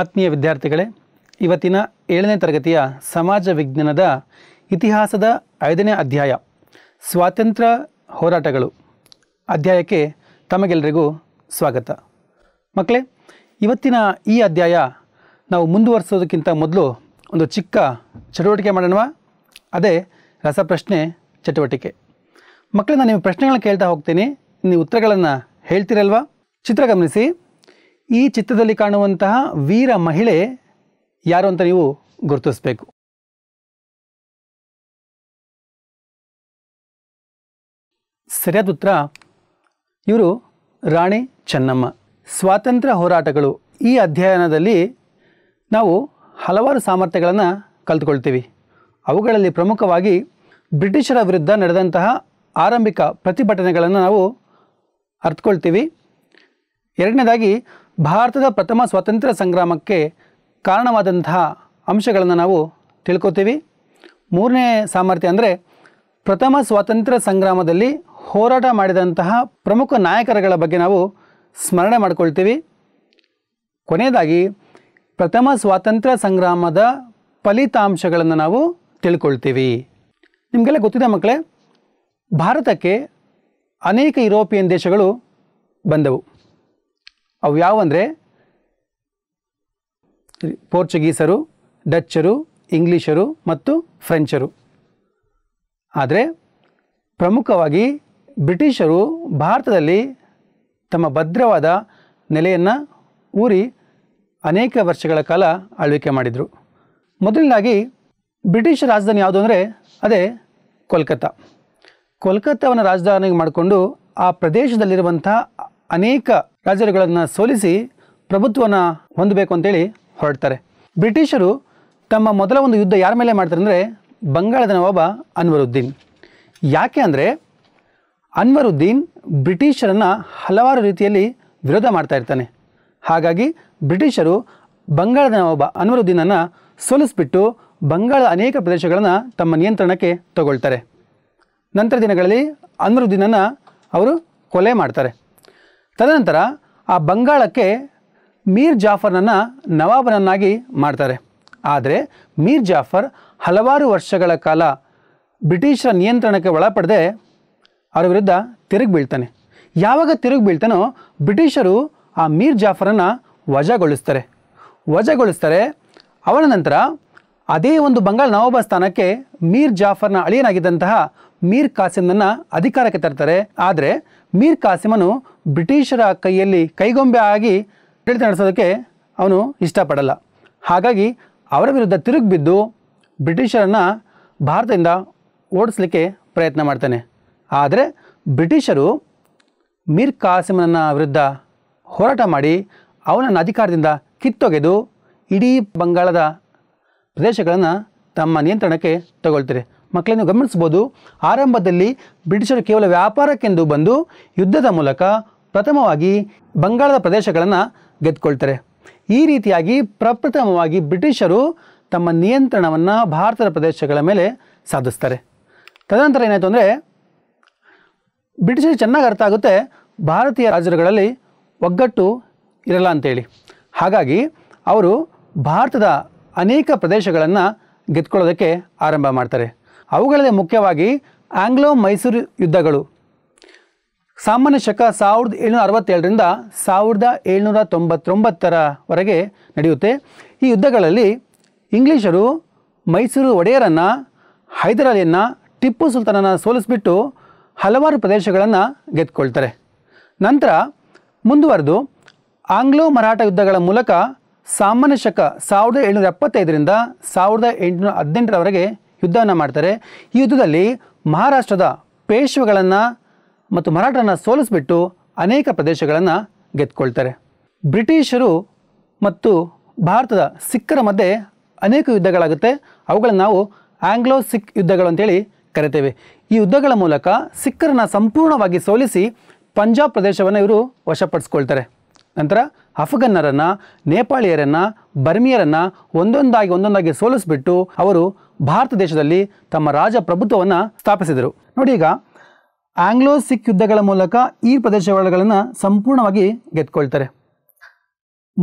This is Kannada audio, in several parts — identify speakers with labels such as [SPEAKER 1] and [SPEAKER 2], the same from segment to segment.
[SPEAKER 1] ಆತ್ಮೀಯ ವಿದ್ಯಾರ್ಥಿಗಳೇ ಇವತ್ತಿನ ಏಳನೇ ತರಗತಿಯ ಸಮಾಜ ವಿಜ್ಞಾನದ ಇತಿಹಾಸದ ಐದನೇ ಅಧ್ಯಾಯ ಸ್ವಾತಂತ್ರ್ಯ ಹೋರಾಟಗಳು ಅಧ್ಯಾಯಕ್ಕೆ ತಮಗೆಲ್ಲರಿಗೂ ಸ್ವಾಗತ ಮಕ್ಕಳೇ ಇವತ್ತಿನ ಈ ಅಧ್ಯಾಯ ನಾವು ಮುಂದುವರಿಸೋದಕ್ಕಿಂತ ಮೊದಲು ಒಂದು ಚಿಕ್ಕ ಚಟುವಟಿಕೆ ಮಾಡೋಣ ಅದೇ ರಸಪ್ರಶ್ನೆ ಚಟುವಟಿಕೆ ನಾನು ನೀವು ಪ್ರಶ್ನೆಗಳನ್ನ ಕೇಳ್ತಾ ಹೋಗ್ತೀನಿ ನೀವು ಉತ್ತರಗಳನ್ನು ಹೇಳ್ತಿರಲ್ವಾ ಚಿತ್ರ ಗಮನಿಸಿ ಈ ಚಿತ್ರದಲ್ಲಿ ಕಾಣುವಂತಹ ವೀರ ಮಹಿಳೆ ಯಾರು ಅಂತ ನೀವು ಗುರುತಿಸಬೇಕು ಸರಿಯಾದ ಉತ್ತರ ಇವರು ರಾಣಿ ಚೆನ್ನಮ್ಮ ಸ್ವಾತಂತ್ರ್ಯ ಹೋರಾಟಗಳು ಈ ಅಧ್ಯಯನದಲ್ಲಿ ನಾವು ಹಲವಾರು ಸಾಮರ್ಥ್ಯಗಳನ್ನು ಕಲ್ತ್ಕೊಳ್ತೀವಿ ಅವುಗಳಲ್ಲಿ ಪ್ರಮುಖವಾಗಿ ಬ್ರಿಟಿಷರ ವಿರುದ್ಧ ನಡೆದಂತಹ ಆರಂಭಿಕ ಪ್ರತಿಭಟನೆಗಳನ್ನು ನಾವು ಅರ್ಥಕೊಳ್ತೀವಿ ಎರಡನೇದಾಗಿ ಭಾರತದ ಪ್ರಥಮ ಸ್ವಾತಂತ್ರ್ಯ ಸಂಗ್ರಾಮಕ್ಕೆ ಕಾರಣವಾದಂತಹ ಅಂಶಗಳನ್ನು ನಾವು ತಿಳ್ಕೊತೀವಿ ಮೂರನೇ ಸಾಮರ್ಥ್ಯ ಅಂದರೆ ಪ್ರಥಮ ಸ್ವಾತಂತ್ರ್ಯ ಸಂಗ್ರಾಮದಲ್ಲಿ ಹೋರಾಟ ಮಾಡಿದಂತಹ ಪ್ರಮುಖ ನಾಯಕರಗಳ ಬಗ್ಗೆ ನಾವು ಸ್ಮರಣೆ ಮಾಡಿಕೊಳ್ತೀವಿ ಕೊನೆಯದಾಗಿ ಪ್ರಥಮ ಸ್ವಾತಂತ್ರ್ಯ ಸಂಗ್ರಾಮದ ಫಲಿತಾಂಶಗಳನ್ನು ನಾವು ತಿಳ್ಕೊಳ್ತೀವಿ ನಿಮಗೆಲ್ಲ ಗೊತ್ತಿದೆ ಮಕ್ಕಳೇ ಭಾರತಕ್ಕೆ ಅನೇಕ ಯುರೋಪಿಯನ್ ದೇಶಗಳು ಬಂದವು ಅವು ಯಾವಂದರೆ ಪೋರ್ಚುಗೀಸರು ಡಚ್ಚರು ಇಂಗ್ಲೀಷರು ಮತ್ತು ಫ್ರೆಂಚರು ಆದರೆ ಪ್ರಮುಖವಾಗಿ ಬ್ರಿಟಿಷರು ಭಾರತದಲ್ಲಿ ತಮ್ಮ ಭದ್ರವಾದ ನೆಲೆಯನ್ನು ಊರಿ ಅನೇಕ ವರ್ಷಗಳ ಕಾಲ ಆಳ್ವಿಕೆ ಮಾಡಿದರು ಮೊದಲನೇದಾಗಿ ಬ್ರಿಟಿಷ್ ರಾಜಧಾನಿ ಯಾವುದು ಅಂದರೆ ಅದೇ ಕೋಲ್ಕತ್ತಾ ಕೋಲ್ಕತ್ತಾವನ್ನು ರಾಜಧಾನಿ ಮಾಡಿಕೊಂಡು ಆ ಪ್ರದೇಶದಲ್ಲಿರುವಂಥ ಅನೇಕ ರಾಜರುಗಳನ್ನು ಸೋಲಿಸಿ ಪ್ರಭುತ್ವವನ್ನು ಹೊಂದಬೇಕು ಅಂತೇಳಿ ಹೊರಡ್ತಾರೆ ಬ್ರಿಟಿಷರು ತಮ್ಮ ಮೊದಲ ಒಂದು ಯುದ್ಧ ಯಾರ ಮೇಲೆ ಮಾಡ್ತಾರೆ ಅಂದರೆ ಬಂಗಾಳದ ನವಾಬ ಅನ್ವರುದ್ದೀನ್ ಯಾಕೆ ಅಂದರೆ ಅನ್ವರುದ್ದೀನ್ ಬ್ರಿಟಿಷರನ್ನು ಹಲವಾರು ರೀತಿಯಲ್ಲಿ ವಿರೋಧ ಮಾಡ್ತಾ ಇರ್ತಾನೆ ಹಾಗಾಗಿ ಬ್ರಿಟಿಷರು ಬಂಗಾಳದ ನವಾಬ ಅನ್ವರುದ್ದೀನನ್ನು ಸೋಲಿಸ್ಬಿಟ್ಟು ಬಂಗಾಳದ ಅನೇಕ ಪ್ರದೇಶಗಳನ್ನು ತಮ್ಮ ನಿಯಂತ್ರಣಕ್ಕೆ ತಗೊಳ್ತಾರೆ ನಂತರ ದಿನಗಳಲ್ಲಿ ಅನ್ವರುದ್ದೀನನ್ನು ಅವರು ಕೊಲೆ ಮಾಡ್ತಾರೆ ತದನಂತರ ಆ ಬಂಗಾಳಕ್ಕೆ ಮೀರ್ ಜಾಫರ್ನನ್ನು ನವಾಬನನ್ನಾಗಿ ಮಾಡ್ತಾರೆ ಆದರೆ ಮೀರ್ ಜಾಫರ್ ಹಲವಾರು ವರ್ಷಗಳ ಕಾಲ ಬ್ರಿಟಿಷರ ನಿಯಂತ್ರಣಕ್ಕೆ ಒಳಪಡದೆ ಅವರ ವಿರುದ್ಧ ತಿರುಗಿ ಬೀಳ್ತಾನೆ ಯಾವಾಗ ತಿರುಗಿ ಬೀಳ್ತಾನೋ ಬ್ರಿಟಿಷರು ಆ ಮೀರ್ ಜಾಫರನ್ನು ವಜಾಗೊಳಿಸ್ತಾರೆ ವಜಾಗೊಳಿಸ್ತಾರೆ ಅವನ ನಂತರ ಅದೇ ಒಂದು ಬಂಗಾಳ ನವಾಬ ಸ್ಥಾನಕ್ಕೆ ಮೀರ್ ಜಾಫರ್ನ ಅಳಿಯನಾಗಿದ್ದಂತಹ ಮೀರ್ ಕಾಸಿಮ್ನನ್ನು ಅಧಿಕಾರಕ್ಕೆ ತರ್ತಾರೆ ಆದರೆ ಮೀರ್ ಕಾಸಿಮನು ಬ್ರಿಟಿಷರ ಕೈಯಲ್ಲಿ ಕೈಗೊಂಬೆ ಆಗಿ ಆಡಳಿತ ನಡೆಸೋದಕ್ಕೆ ಅವನು ಇಷ್ಟಪಡಲ್ಲ ಹಾಗಾಗಿ ಅವರ ವಿರುದ್ಧ ತಿರುಗಿಬಿದ್ದು ಬ್ರಿಟಿಷರನ್ನು ಭಾರತದಿಂದ ಓಡಿಸ್ಲಿಕ್ಕೆ ಪ್ರಯತ್ನ ಮಾಡ್ತಾನೆ ಆದರೆ ಬ್ರಿಟಿಷರು ಮೀರ್ ಕಾಸಿಮನ ವಿರುದ್ಧ ಹೋರಾಟ ಮಾಡಿ ಅವನನ್ನು ಅಧಿಕಾರದಿಂದ ಕಿತ್ತೊಗೆದು ಇಡೀ ಬಂಗಾಳದ ಪ್ರದೇಶಗಳನ್ನು ತಮ್ಮ ನಿಯಂತ್ರಣಕ್ಕೆ ತಗೊಳ್ತಾರೆ ಮಕ್ಕಳನ್ನು ಗಮನಿಸ್ಬೋದು ಆರಂಭದಲ್ಲಿ ಬ್ರಿಟಿಷರು ಕೇವಲ ವ್ಯಾಪಾರಕ್ಕೆಂದು ಬಂದು ಯುದ್ಧದ ಮೂಲಕ ಪ್ರಥಮವಾಗಿ ಬಂಗಾಳದ ಪ್ರದೇಶಗಳನ್ನು ಗೆದ್ದುಕೊಳ್ತಾರೆ ಈ ರೀತಿಯಾಗಿ ಪ್ರಪ್ರಥಮವಾಗಿ ಬ್ರಿಟಿಷರು ತಮ್ಮ ನಿಯಂತ್ರಣವನ್ನು ಭಾರತದ ಪ್ರದೇಶಗಳ ಮೇಲೆ ಸಾಧಿಸ್ತಾರೆ ತದನಂತರ ಏನಾಯಿತು ಅಂದರೆ ಬ್ರಿಟಿಷರು ಚೆನ್ನಾಗಿ ಅರ್ಥ ಆಗುತ್ತೆ ಭಾರತೀಯ ರಾಜರುಗಳಲ್ಲಿ ಒಗ್ಗಟ್ಟು ಇರಲ್ಲ ಅಂತೇಳಿ ಹಾಗಾಗಿ ಅವರು ಭಾರತದ ಅನೇಕ ಪ್ರದೇಶಗಳನ್ನು ಗೆದ್ಕೊಳ್ಳೋದಕ್ಕೆ ಆರಂಭ ಮಾಡ್ತಾರೆ ಅವುಗಳಲ್ಲಿ ಮುಖ್ಯವಾಗಿ ಆಂಗ್ಲೋ ಮೈಸೂರು ಯುದ್ಧಗಳು ಸಾಮಾನ್ಯ ಶಕ ಸಾವಿರದ ಏಳ್ನೂರ ಅರವತ್ತೇಳರಿಂದ ಸಾವಿರದ ಏಳ್ನೂರ ತೊಂಬತ್ತೊಂಬತ್ತರವರೆಗೆ ನಡೆಯುತ್ತೆ ಈ ಯುದ್ಧಗಳಲ್ಲಿ ಇಂಗ್ಲೀಷರು ಮೈಸೂರು ಒಡೆಯರನ್ನು ಹೈದರಾಲಿಯನ್ನು ಟಿಪ್ಪು ಸುಲ್ತಾನನ ಸೋಲಿಸ್ಬಿಟ್ಟು ಹಲವಾರು ಪ್ರದೇಶಗಳನ್ನು ಗೆದ್ದುಕೊಳ್ತಾರೆ ನಂತರ ಮುಂದುವರೆದು ಆಂಗ್ಲೋ ಮರಾಠ ಯುದ್ಧಗಳ ಮೂಲಕ ಸಾಮಾನ್ಯ ಶಕ ಸಾವಿರದ ಏಳ್ನೂರ ಎಪ್ಪತ್ತೈದರಿಂದ ಸಾವಿರದ ಎಂಟುನೂರ ಹದಿನೆಂಟರವರೆಗೆ ಯುದ್ಧವನ್ನು ಮಾಡ್ತಾರೆ ಈ ಯುದ್ಧದಲ್ಲಿ ಮಹಾರಾಷ್ಟ್ರದ ಪೇಶ್ವೆಗಳನ್ನು ಮತ್ತು ಮರಾಠರನ್ನು ಸೋಲಿಸ್ಬಿಟ್ಟು ಅನೇಕ ಪ್ರದೇಶಗಳನ್ನು ಗೆದ್ಕೊಳ್ತಾರೆ ಬ್ರಿಟಿಷರು ಮತ್ತು ಭಾರತದ ಸಿಖ್ಖರ ಮಧ್ಯೆ ಅನೇಕ ಯುದ್ಧಗಳಾಗುತ್ತೆ ಅವುಗಳನ್ನು ನಾವು ಆಂಗ್ಲೋ ಸಿಖ್ ಯುದ್ಧಗಳು ಅಂತೇಳಿ ಕರಿತೇವೆ ಈ ಯುದ್ಧಗಳ ಮೂಲಕ ಸಿಖ್ಖರನ್ನು ಸಂಪೂರ್ಣವಾಗಿ ಸೋಲಿಸಿ ಪಂಜಾಬ್ ಪ್ರದೇಶವನ್ನು ಇವರು ವಶಪಡಿಸ್ಕೊಳ್ತಾರೆ ನಂತರ ಅಫ್ಘನ್ನರನ್ನು ನೇಪಾಳಿಯರನ್ನು ಬರ್ಮಿಯರನ್ನು ಒಂದೊಂದಾಗಿ ಒಂದೊಂದಾಗಿ ಸೋಲಿಸ್ಬಿಟ್ಟು ಅವರು ಭಾರತ ದೇಶದಲ್ಲಿ ತಮ್ಮ ರಾಜ ಪ್ರಭುತ್ವವನ್ನು ಸ್ಥಾಪಿಸಿದರು ನೋಡಿ ಈಗ ಆಂಗ್ಲೋ ಸಿಖ್ ಯುದ್ಧಗಳ ಮೂಲಕ ಈ ಪ್ರದೇಶಗಳನ್ನು ಸಂಪೂರ್ಣವಾಗಿ ಗೆದ್ಕೊಳ್ತಾರೆ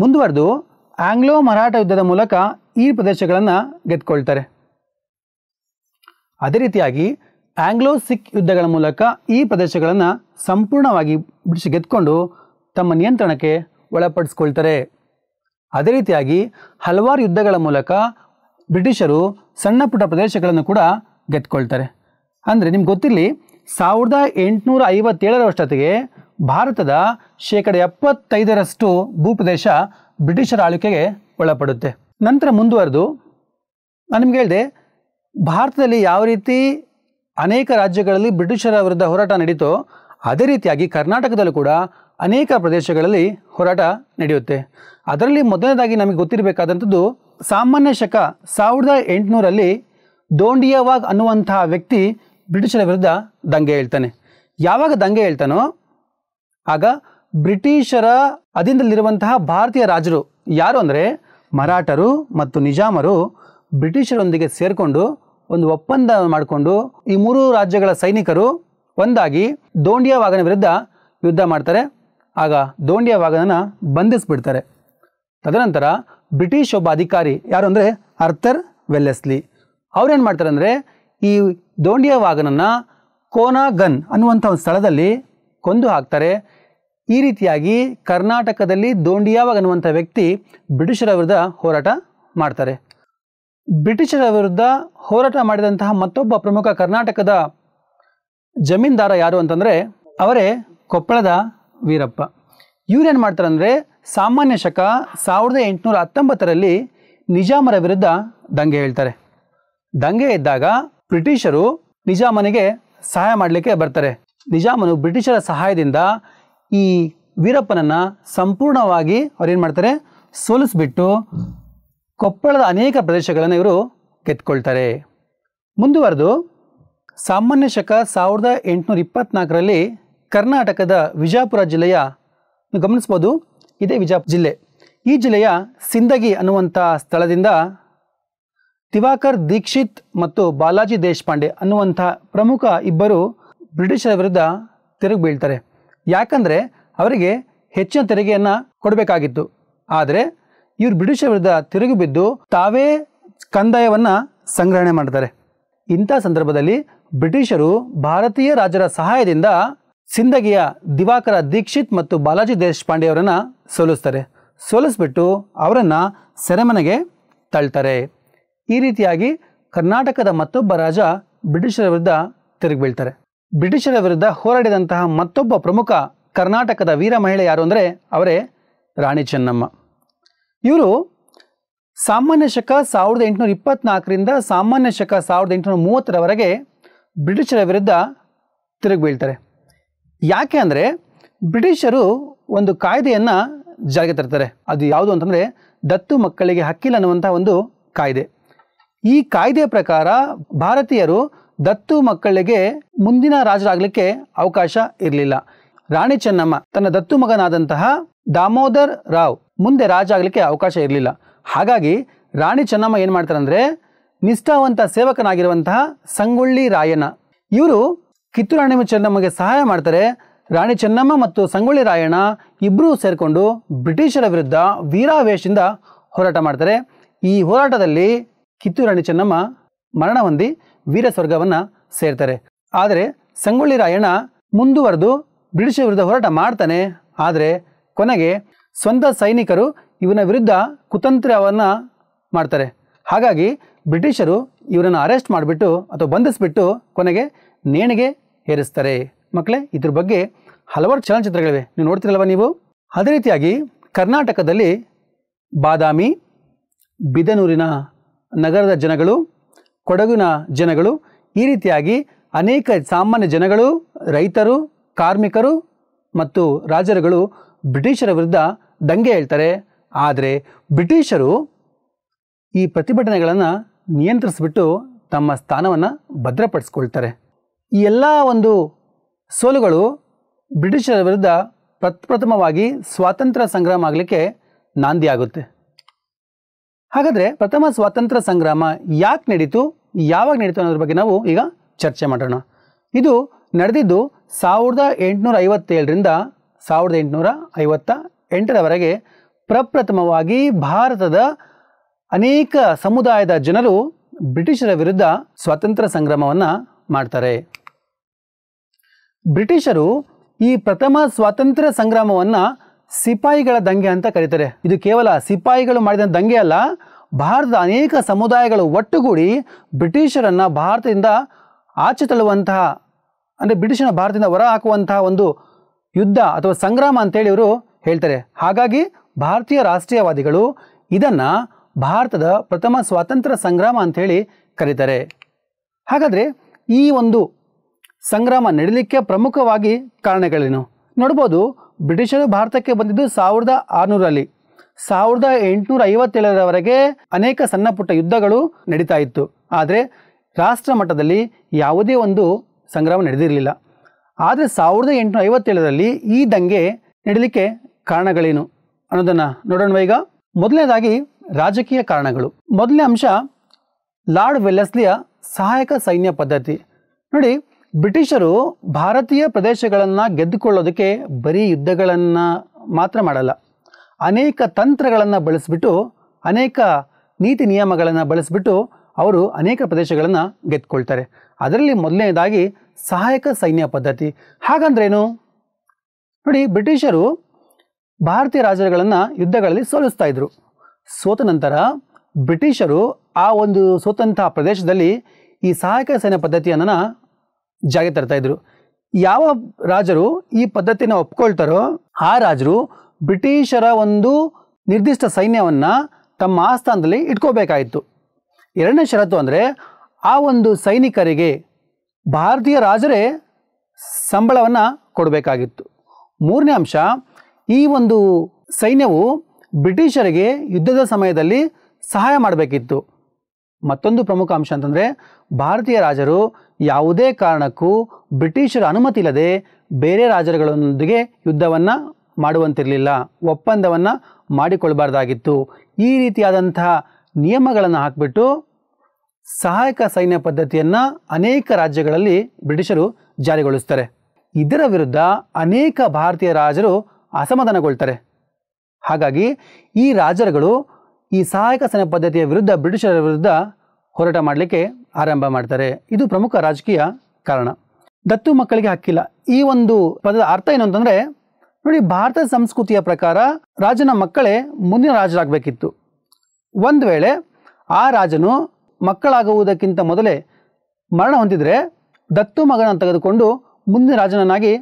[SPEAKER 1] ಮುಂದುವರೆದು ಆಂಗ್ಲೋ ಮರಾಠ ಯುದ್ಧದ ಮೂಲಕ ಈ ಪ್ರದೇಶಗಳನ್ನು ಗೆದ್ಕೊಳ್ತಾರೆ ಅದೇ ರೀತಿಯಾಗಿ ಆಂಗ್ಲೋ ಸಿಖ್ ಯುದ್ಧಗಳ ಮೂಲಕ ಈ ಪ್ರದೇಶಗಳನ್ನು ಸಂಪೂರ್ಣವಾಗಿ ಬಿಡಿಸಿ ಗೆದ್ಕೊಂಡು ತಮ್ಮ ನಿಯಂತ್ರಣಕ್ಕೆ ಒಳಪಡಿಸ್ಕೊಳ್ತಾರೆ ಅದೇ ರೀತಿಯಾಗಿ ಹಲವಾರು ಯುದ್ಧಗಳ ಮೂಲಕ ಬ್ರಿಟಿಷರು ಸಣ್ಣ ಪುಟ್ಟ ಪ್ರದೇಶಗಳನ್ನು ಕೂಡ ಗೆದ್ಕೊಳ್ತಾರೆ ಅಂದರೆ ನಿಮ್ಗೆ ಗೊತ್ತಿರಲಿ ಸಾವಿರದ ಎಂಟುನೂರ ಐವತ್ತೇಳರಷ್ಟೊತ್ತಿಗೆ ಭಾರತದ ಶೇಕಡ ಎಪ್ಪತ್ತೈದರಷ್ಟು ಭೂಪ್ರದೇಶ ಬ್ರಿಟಿಷರ ಆಳ್ವಿಕೆಗೆ ಒಳಪಡುತ್ತೆ ನಂತರ ಮುಂದುವರೆದು ನಾನು ನಿಮ್ಗೆ ಹೇಳಿದೆ ಭಾರತದಲ್ಲಿ ಯಾವ ರೀತಿ ಅನೇಕ ರಾಜ್ಯಗಳಲ್ಲಿ ಬ್ರಿಟಿಷರ ವಿರುದ್ಧ ಹೋರಾಟ ನಡೀತೋ ಅದೇ ರೀತಿಯಾಗಿ ಕರ್ನಾಟಕದಲ್ಲೂ ಕೂಡ ಅನೇಕ ಪ್ರದೇಶಗಳಲ್ಲಿ ಹೋರಾಟ ನಡೆಯುತ್ತೆ ಅದರಲ್ಲಿ ಮೊದಲನೇದಾಗಿ ನಮಗೆ ಗೊತ್ತಿರಬೇಕಾದಂಥದ್ದು ಸಾಮಾನ್ಯ ಶಕ ಸಾವಿರದ ಎಂಟುನೂರಲ್ಲಿ ದೋಂಡಿಯವಾಗ್ ಅನ್ನುವಂತಹ ವ್ಯಕ್ತಿ ಬ್ರಿಟಿಷರ ವಿರುದ್ಧ ದಂಗೆ ಹೇಳ್ತಾನೆ ಯಾವಾಗ ದಂಗೆ ಹೇಳ್ತಾನೋ ಆಗ ಬ್ರಿಟಿಷರ ಅಧೀನದಲ್ಲಿರುವಂತಹ ಭಾರತೀಯ ರಾಜರು ಯಾರು ಅಂದರೆ ಮರಾಠರು ಮತ್ತು ನಿಜಾಮರು ಬ್ರಿಟಿಷರೊಂದಿಗೆ ಸೇರಿಕೊಂಡು ಒಂದು ಒಪ್ಪಂದ ಮಾಡಿಕೊಂಡು ಈ ಮೂರು ರಾಜ್ಯಗಳ ಸೈನಿಕರು ಒಂದಾಗಿ ವಾಗನ ವಿರುದ್ಧ ಯುದ್ಧ ಮಾಡ್ತಾರೆ ಆಗ ವಾಗನನ್ನು ಬಂಧಿಸಿಬಿಡ್ತಾರೆ ತದನಂತರ ಬ್ರಿಟಿಷ್ ಒಬ್ಬ ಅಧಿಕಾರಿ ಯಾರು ಅಂದರೆ ಅರ್ಥರ್ ವೆಲ್ಲೆಸ್ಲಿ ಅವ್ರೇನು ಮಾಡ್ತಾರೆ ಅಂದರೆ ಈ ದೋಂಡಿಯ ವಾಗನನ್ನು ಕೋನಾಗನ್ ಅನ್ನುವಂಥ ಒಂದು ಸ್ಥಳದಲ್ಲಿ ಕೊಂದು ಹಾಕ್ತಾರೆ ಈ ರೀತಿಯಾಗಿ ಕರ್ನಾಟಕದಲ್ಲಿ ದೋಂಡಿಯಾವಾಗ ಅನ್ನುವಂಥ ವ್ಯಕ್ತಿ ಬ್ರಿಟಿಷರ ವಿರುದ್ಧ ಹೋರಾಟ ಮಾಡ್ತಾರೆ ಬ್ರಿಟಿಷರ ವಿರುದ್ಧ ಹೋರಾಟ ಮಾಡಿದಂತಹ ಮತ್ತೊಬ್ಬ ಪ್ರಮುಖ ಕರ್ನಾಟಕದ ಜಮೀನ್ದಾರ ಯಾರು ಅಂತಂದರೆ ಅವರೇ ಕೊಪ್ಪಳದ ವೀರಪ್ಪ ಇವ್ರೇನು ಮಾಡ್ತಾರೆ ಅಂದರೆ ಸಾಮಾನ್ಯ ಶಕ ಸಾವಿರದ ಎಂಟುನೂರ ಹತ್ತೊಂಬತ್ತರಲ್ಲಿ ನಿಜಾಮರ ವಿರುದ್ಧ ದಂಗೆ ಹೇಳ್ತಾರೆ ದಂಗೆ ಇದ್ದಾಗ ಬ್ರಿಟಿಷರು ನಿಜಾಮನಿಗೆ ಸಹಾಯ ಮಾಡಲಿಕ್ಕೆ ಬರ್ತಾರೆ ನಿಜಾಮನು ಬ್ರಿಟಿಷರ ಸಹಾಯದಿಂದ ಈ ವೀರಪ್ಪನನ್ನು ಸಂಪೂರ್ಣವಾಗಿ ಏನು ಮಾಡ್ತಾರೆ ಸೋಲಿಸ್ಬಿಟ್ಟು ಕೊಪ್ಪಳದ ಅನೇಕ ಪ್ರದೇಶಗಳನ್ನು ಇವರು ಗೆದ್ಕೊಳ್ತಾರೆ ಮುಂದುವರೆದು ಸಾಮಾನ್ಯ ಶಕ ಸಾವಿರದ ಎಂಟುನೂರ ಇಪ್ಪತ್ತ್ನಾಲ್ಕರಲ್ಲಿ ಕರ್ನಾಟಕದ ವಿಜಾಪುರ ಜಿಲ್ಲೆಯ ಗಮನಿಸ್ಬೋದು ಇದೇ ವಿಜಾಪುರ ಜಿಲ್ಲೆ ಈ ಜಿಲ್ಲೆಯ ಸಿಂದಗಿ ಅನ್ನುವಂಥ ಸ್ಥಳದಿಂದ ದಿವಾಕರ್ ದೀಕ್ಷಿತ್ ಮತ್ತು ಬಾಲಾಜಿ ದೇಶಪಾಂಡೆ ಅನ್ನುವಂಥ ಪ್ರಮುಖ ಇಬ್ಬರು ಬ್ರಿಟಿಷರ ವಿರುದ್ಧ ತಿರುಗಿ ಬೀಳ್ತಾರೆ ಯಾಕಂದರೆ ಅವರಿಗೆ ಹೆಚ್ಚಿನ ತೆರಿಗೆಯನ್ನು ಕೊಡಬೇಕಾಗಿತ್ತು ಆದರೆ ಇವರು ಬ್ರಿಟಿಷರ ವಿರುದ್ಧ ತಿರುಗಿ ಬಿದ್ದು ತಾವೇ ಕಂದಾಯವನ್ನು ಸಂಗ್ರಹಣೆ ಮಾಡ್ತಾರೆ ಇಂಥ ಸಂದರ್ಭದಲ್ಲಿ ಬ್ರಿಟಿಷರು ಭಾರತೀಯ ರಾಜರ ಸಹಾಯದಿಂದ ಸಿಂದಗಿಯ ದಿವಾಕರ ದೀಕ್ಷಿತ್ ಮತ್ತು ಬಾಲಾಜಿ ದೇಶಪಾಂಡೆ ಅವರನ್ನು ಸೋಲಿಸ್ತಾರೆ ಸೋಲಿಸ್ಬಿಟ್ಟು ಅವರನ್ನು ಸೆರೆಮನೆಗೆ ತಳ್ತಾರೆ ಈ ರೀತಿಯಾಗಿ ಕರ್ನಾಟಕದ ಮತ್ತೊಬ್ಬ ರಾಜ ಬ್ರಿಟಿಷರ ವಿರುದ್ಧ ತಿರುಗಿ ಬೀಳ್ತಾರೆ ಬ್ರಿಟಿಷರ ವಿರುದ್ಧ ಹೋರಾಡಿದಂತಹ ಮತ್ತೊಬ್ಬ ಪ್ರಮುಖ ಕರ್ನಾಟಕದ ವೀರ ಮಹಿಳೆ ಯಾರು ಅಂದರೆ ಅವರೇ ರಾಣಿ ಚೆನ್ನಮ್ಮ ಇವರು ಸಾಮಾನ್ಯ ಶಕ ಸಾವಿರದ ಎಂಟುನೂರ ಇಪ್ಪತ್ನಾಲ್ಕರಿಂದ ಸಾಮಾನ್ಯ ಶಕ ಸಾವಿರದ ಎಂಟುನೂರ ಮೂವತ್ತರವರೆಗೆ ಬ್ರಿಟಿಷರ ವಿರುದ್ಧ ತಿರುಗಿ ಬೀಳ್ತಾರೆ ಯಾಕೆ ಅಂದರೆ ಬ್ರಿಟಿಷರು ಒಂದು ಕಾಯ್ದೆಯನ್ನು ಜಾರಿಗೆ ತರ್ತಾರೆ ಅದು ಯಾವುದು ಅಂತಂದರೆ ದತ್ತು ಮಕ್ಕಳಿಗೆ ಹಕ್ಕಿಲ್ಲ ಅನ್ನುವಂಥ ಒಂದು ಕಾಯ್ದೆ ಈ ಕಾಯ್ದೆಯ ಪ್ರಕಾರ ಭಾರತೀಯರು ದತ್ತು ಮಕ್ಕಳಿಗೆ ಮುಂದಿನ ರಾಜರಾಗಲಿಕ್ಕೆ ಅವಕಾಶ ಇರಲಿಲ್ಲ ರಾಣಿ ಚೆನ್ನಮ್ಮ ತನ್ನ ದತ್ತು ಮಗನಾದಂತಹ ದಾಮೋದರ್ ರಾವ್ ಮುಂದೆ ರಾಜ ಆಗಲಿಕ್ಕೆ ಅವಕಾಶ ಇರಲಿಲ್ಲ ಹಾಗಾಗಿ ರಾಣಿ ಚೆನ್ನಮ್ಮ ಏನು ಮಾಡ್ತಾರೆ ಅಂದರೆ ನಿಷ್ಠಾವಂತ ಸೇವಕನಾಗಿರುವಂತಹ ಸಂಗೊಳ್ಳಿ ರಾಯಣ್ಣ ಇವರು ಕಿತ್ತೂರು ರಾಣಿ ಚೆನ್ನಮ್ಮಗೆ ಸಹಾಯ ಮಾಡ್ತಾರೆ ರಾಣಿ ಚೆನ್ನಮ್ಮ ಮತ್ತು ಸಂಗೊಳ್ಳಿ ರಾಯಣ್ಣ ಇಬ್ಬರೂ ಸೇರಿಕೊಂಡು ಬ್ರಿಟಿಷರ ವಿರುದ್ಧ ವೀರಾವೇಶದಿಂದ ಹೋರಾಟ ಮಾಡ್ತಾರೆ ಈ ಹೋರಾಟದಲ್ಲಿ ಕಿತ್ತೂರು ರಾಣಿ ಚೆನ್ನಮ್ಮ ಮರಣ ಹೊಂದಿ ವೀರ ಸ್ವರ್ಗವನ್ನು ಸೇರ್ತಾರೆ ಆದರೆ ಸಂಗೊಳ್ಳಿ ರಾಯಣ್ಣ ಮುಂದುವರೆದು ಬ್ರಿಟಿಷರ ವಿರುದ್ಧ ಹೋರಾಟ ಮಾಡ್ತಾನೆ ಆದರೆ ಕೊನೆಗೆ ಸ್ವಂತ ಸೈನಿಕರು ಇವನ ವಿರುದ್ಧ ಕುತಂತ್ರವನ್ನು ಮಾಡ್ತಾರೆ ಹಾಗಾಗಿ ಬ್ರಿಟಿಷರು ಇವರನ್ನು ಅರೆಸ್ಟ್ ಮಾಡಿಬಿಟ್ಟು ಅಥವಾ ಬಂಧಿಸಿಬಿಟ್ಟು ಕೊನೆಗೆ ನೇಣಿಗೆ ಏರಿಸ್ತಾರೆ ಮಕ್ಕಳೇ ಇದ್ರ ಬಗ್ಗೆ ಹಲವಾರು ಚಲನಚಿತ್ರಗಳಿವೆ ನೀವು ನೋಡ್ತಿರಲ್ವ ನೀವು ಅದೇ ರೀತಿಯಾಗಿ ಕರ್ನಾಟಕದಲ್ಲಿ ಬಾದಾಮಿ ಬಿದನೂರಿನ ನಗರದ ಜನಗಳು ಕೊಡಗಿನ ಜನಗಳು ಈ ರೀತಿಯಾಗಿ ಅನೇಕ ಸಾಮಾನ್ಯ ಜನಗಳು ರೈತರು ಕಾರ್ಮಿಕರು ಮತ್ತು ರಾಜರುಗಳು ಬ್ರಿಟಿಷರ ವಿರುದ್ಧ ದಂಗೆ ಹೇಳ್ತಾರೆ ಆದರೆ ಬ್ರಿಟಿಷರು ಈ ಪ್ರತಿಭಟನೆಗಳನ್ನು ನಿಯಂತ್ರಿಸಿಬಿಟ್ಟು ತಮ್ಮ ಸ್ಥಾನವನ್ನು ಭದ್ರಪಡಿಸ್ಕೊಳ್ತಾರೆ ಈ ಎಲ್ಲ ಒಂದು ಸೋಲುಗಳು ಬ್ರಿಟಿಷರ ವಿರುದ್ಧ ಪ್ರಪ್ರಥಮವಾಗಿ ಸ್ವಾತಂತ್ರ್ಯ ಸಂಗ್ರಾಮ ಆಗಲಿಕ್ಕೆ ನಾಂದಿಯಾಗುತ್ತೆ ಹಾಗಾದರೆ ಪ್ರಥಮ ಸ್ವಾತಂತ್ರ್ಯ ಸಂಗ್ರಾಮ ಯಾಕೆ ನಡೀತು ಯಾವಾಗ ನಡೀತು ಅನ್ನೋದ್ರ ಬಗ್ಗೆ ನಾವು ಈಗ ಚರ್ಚೆ ಮಾಡೋಣ ಇದು ನಡೆದಿದ್ದು ಸಾವಿರದ ಎಂಟುನೂರ ಐವತ್ತೇಳರಿಂದ ಸಾವಿರದ ಎಂಟುನೂರ ಐವತ್ತ ಎಂಟರವರೆಗೆ ಪ್ರಪ್ರಥಮವಾಗಿ ಭಾರತದ ಅನೇಕ ಸಮುದಾಯದ ಜನರು ಬ್ರಿಟಿಷರ ವಿರುದ್ಧ ಸ್ವಾತಂತ್ರ್ಯ ಸಂಗ್ರಾಮವನ್ನು ಮಾಡ್ತಾರೆ ಬ್ರಿಟಿಷರು ಈ ಪ್ರಥಮ ಸ್ವಾತಂತ್ರ್ಯ ಸಂಗ್ರಾಮವನ್ನು ಸಿಪಾಯಿಗಳ ದಂಗೆ ಅಂತ ಕರೀತಾರೆ ಇದು ಕೇವಲ ಸಿಪಾಯಿಗಳು ಮಾಡಿದ ದಂಗೆ ಅಲ್ಲ ಭಾರತದ ಅನೇಕ ಸಮುದಾಯಗಳು ಒಟ್ಟುಗೂಡಿ ಬ್ರಿಟಿಷರನ್ನು ಭಾರತದಿಂದ ಆಚೆ ತಳ್ಳುವಂತಹ ಅಂದರೆ ಬ್ರಿಟಿಷನ ಭಾರತದಿಂದ ಹೊರ ಹಾಕುವಂತಹ ಒಂದು ಯುದ್ಧ ಅಥವಾ ಸಂಗ್ರಾಮ ಅಂತೇಳಿ ಇವರು ಹೇಳ್ತಾರೆ ಹಾಗಾಗಿ ಭಾರತೀಯ ರಾಷ್ಟ್ರೀಯವಾದಿಗಳು ಇದನ್ನು ಭಾರತದ ಪ್ರಥಮ ಸ್ವಾತಂತ್ರ್ಯ ಸಂಗ್ರಾಮ ಹೇಳಿ ಕರೀತಾರೆ ಹಾಗಾದರೆ ಈ ಒಂದು ಸಂಗ್ರಾಮ ನಡೀಲಿಕ್ಕೆ ಪ್ರಮುಖವಾಗಿ ಕಾರಣಗಳೇನು ನೋಡ್ಬೋದು ಬ್ರಿಟಿಷರು ಭಾರತಕ್ಕೆ ಬಂದಿದ್ದು ಸಾವಿರದ ಆರುನೂರಲ್ಲಿ ಸಾವಿರದ ಎಂಟುನೂರ ಐವತ್ತೇಳರವರೆಗೆ ಅನೇಕ ಸಣ್ಣಪುಟ್ಟ ಯುದ್ಧಗಳು ನಡೀತಾ ಇತ್ತು ಆದರೆ ರಾಷ್ಟ್ರ ಮಟ್ಟದಲ್ಲಿ ಯಾವುದೇ ಒಂದು ಸಂಗ್ರಾಮ ನಡೆದಿರಲಿಲ್ಲ ಆದರೆ ಸಾವಿರದ ಎಂಟುನೂರ ಐವತ್ತೇಳರಲ್ಲಿ ಈ ದಂಗೆ ನಡೀಲಿಕ್ಕೆ ಕಾರಣಗಳೇನು ಅನ್ನೋದನ್ನು ನೋಡೋಣ ಈಗ ಮೊದಲನೇದಾಗಿ ರಾಜಕೀಯ ಕಾರಣಗಳು ಮೊದಲನೇ ಅಂಶ ಲಾರ್ಡ್ ವೆಲ್ಲಸ್ಲಿಯ ಸಹಾಯಕ ಸೈನ್ಯ ಪದ್ಧತಿ ನೋಡಿ ಬ್ರಿಟಿಷರು ಭಾರತೀಯ ಪ್ರದೇಶಗಳನ್ನು ಗೆದ್ದುಕೊಳ್ಳೋದಕ್ಕೆ ಬರೀ ಯುದ್ಧಗಳನ್ನು ಮಾತ್ರ ಮಾಡಲ್ಲ ಅನೇಕ ತಂತ್ರಗಳನ್ನು ಬಳಸಿಬಿಟ್ಟು ಅನೇಕ ನೀತಿ ನಿಯಮಗಳನ್ನು ಬಳಸಿಬಿಟ್ಟು ಅವರು ಅನೇಕ ಪ್ರದೇಶಗಳನ್ನು ಗೆದ್ದುಕೊಳ್ತಾರೆ ಅದರಲ್ಲಿ ಮೊದಲನೇದಾಗಿ ಸಹಾಯಕ ಸೈನ್ಯ ಪದ್ಧತಿ ಹಾಗಂದ್ರೇನು ನೋಡಿ ಬ್ರಿಟಿಷರು ಭಾರತೀಯ ರಾಜರುಗಳನ್ನು ಯುದ್ಧಗಳಲ್ಲಿ ಸೋಲಿಸ್ತಾ ಇದ್ರು ಸೋತ ನಂತರ ಬ್ರಿಟಿಷರು ಆ ಒಂದು ಸೋತಂತಹ ಪ್ರದೇಶದಲ್ಲಿ ಈ ಸಹಾಯಕ ಸೈನ್ಯ ಪದ್ಧತಿಯನ್ನು ಜಾಗೆ ತರ್ತಾ ಇದ್ರು ಯಾವ ರಾಜರು ಈ ಪದ್ಧತಿನ ಒಪ್ಕೊಳ್ತಾರೋ ಆ ರಾಜರು ಬ್ರಿಟಿಷರ ಒಂದು ನಿರ್ದಿಷ್ಟ ಸೈನ್ಯವನ್ನು ತಮ್ಮ ಆಸ್ಥಾನದಲ್ಲಿ ಇಟ್ಕೋಬೇಕಾಯಿತು ಎರಡನೇ ಷರತ್ತು ಅಂದರೆ ಆ ಒಂದು ಸೈನಿಕರಿಗೆ ಭಾರತೀಯ ರಾಜರೇ ಸಂಬಳವನ್ನು ಕೊಡಬೇಕಾಗಿತ್ತು ಮೂರನೇ ಅಂಶ ಈ ಒಂದು ಸೈನ್ಯವು ಬ್ರಿಟಿಷರಿಗೆ ಯುದ್ಧದ ಸಮಯದಲ್ಲಿ ಸಹಾಯ ಮಾಡಬೇಕಿತ್ತು ಮತ್ತೊಂದು ಪ್ರಮುಖ ಅಂಶ ಅಂತಂದರೆ ಭಾರತೀಯ ರಾಜರು ಯಾವುದೇ ಕಾರಣಕ್ಕೂ ಬ್ರಿಟಿಷರ ಅನುಮತಿ ಇಲ್ಲದೆ ಬೇರೆ ರಾಜರುಗಳೊಂದಿಗೆ ಯುದ್ಧವನ್ನು ಮಾಡುವಂತಿರಲಿಲ್ಲ ಒಪ್ಪಂದವನ್ನು ಮಾಡಿಕೊಳ್ಬಾರ್ದಾಗಿತ್ತು ಈ ರೀತಿಯಾದಂತಹ ನಿಯಮಗಳನ್ನು ಹಾಕಿಬಿಟ್ಟು ಸಹಾಯಕ ಸೈನ್ಯ ಪದ್ಧತಿಯನ್ನು ಅನೇಕ ರಾಜ್ಯಗಳಲ್ಲಿ ಬ್ರಿಟಿಷರು ಜಾರಿಗೊಳಿಸ್ತಾರೆ ಇದರ ವಿರುದ್ಧ ಅನೇಕ ಭಾರತೀಯ ರಾಜರು ಅಸಮಾಧಾನಗೊಳ್ತಾರೆ ಹಾಗಾಗಿ ಈ ರಾಜರುಗಳು ಈ ಸಹಾಯಕ ಸೇನೆ ಪದ್ಧತಿಯ ವಿರುದ್ಧ ಬ್ರಿಟಿಷರ ವಿರುದ್ಧ ಹೋರಾಟ ಮಾಡಲಿಕ್ಕೆ ಆರಂಭ ಮಾಡ್ತಾರೆ ಇದು ಪ್ರಮುಖ ರಾಜಕೀಯ ಕಾರಣ ದತ್ತು ಮಕ್ಕಳಿಗೆ ಹಕ್ಕಿಲ್ಲ ಈ ಒಂದು ಪದದ ಅರ್ಥ ಏನು ಅಂತಂದರೆ ನೋಡಿ ಭಾರತ ಸಂಸ್ಕೃತಿಯ ಪ್ರಕಾರ ರಾಜನ ಮಕ್ಕಳೇ ಮುಂದಿನ ರಾಜರಾಗಬೇಕಿತ್ತು ಒಂದು ವೇಳೆ ಆ ರಾಜನು ಮಕ್ಕಳಾಗುವುದಕ್ಕಿಂತ ಮೊದಲೇ ಮರಣ ಹೊಂದಿದರೆ ದತ್ತು ಮಗನನ್ನು ತೆಗೆದುಕೊಂಡು ಮುಂದಿನ ರಾಜನನ್ನಾಗಿ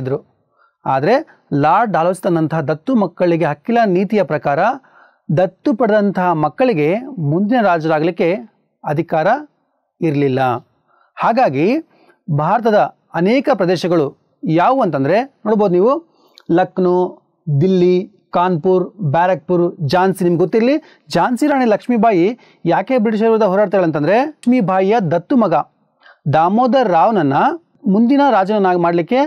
[SPEAKER 1] ಇದ್ರು ಆದರೆ ಲಾರ್ಡ್ ಡಾಲೋಸ್ ತನ್ನಂತಹ ದತ್ತು ಮಕ್ಕಳಿಗೆ ಹಕ್ಕಿಲ್ಲ ನೀತಿಯ ಪ್ರಕಾರ ದತ್ತು ಪಡೆದಂತಹ ಮಕ್ಕಳಿಗೆ ಮುಂದಿನ ರಾಜರಾಗಲಿಕ್ಕೆ ಅಧಿಕಾರ ಇರಲಿಲ್ಲ ಹಾಗಾಗಿ ಭಾರತದ ಅನೇಕ ಪ್ರದೇಶಗಳು ಯಾವುವು ಅಂತಂದರೆ ನೋಡ್ಬೋದು ನೀವು ಲಕ್ನೋ ದಿಲ್ಲಿ ಕಾನ್ಪುರ್ ಬ್ಯಾರಕ್ಪುರ್ ಝಾನ್ಸಿ ನಿಮ್ಗೆ ಗೊತ್ತಿರಲಿ ಝಾನ್ಸಿ ರಾಣಿ ಲಕ್ಷ್ಮೀಬಾಯಿ ಯಾಕೆ ಬ್ರಿಟಿಷರ ವಿರುದ್ಧ ಹೋರಾಡ್ತಾಳೆ ಅಂತಂದರೆ ಲಕ್ಷ್ಮೀಬಾಯಿಯ ದತ್ತು ಮಗ ದಾಮೋದರ್ ರಾವ್ನನ್ನು ಮುಂದಿನ ರಾಜನಾಗಿ ಮಾಡಲಿಕ್ಕೆ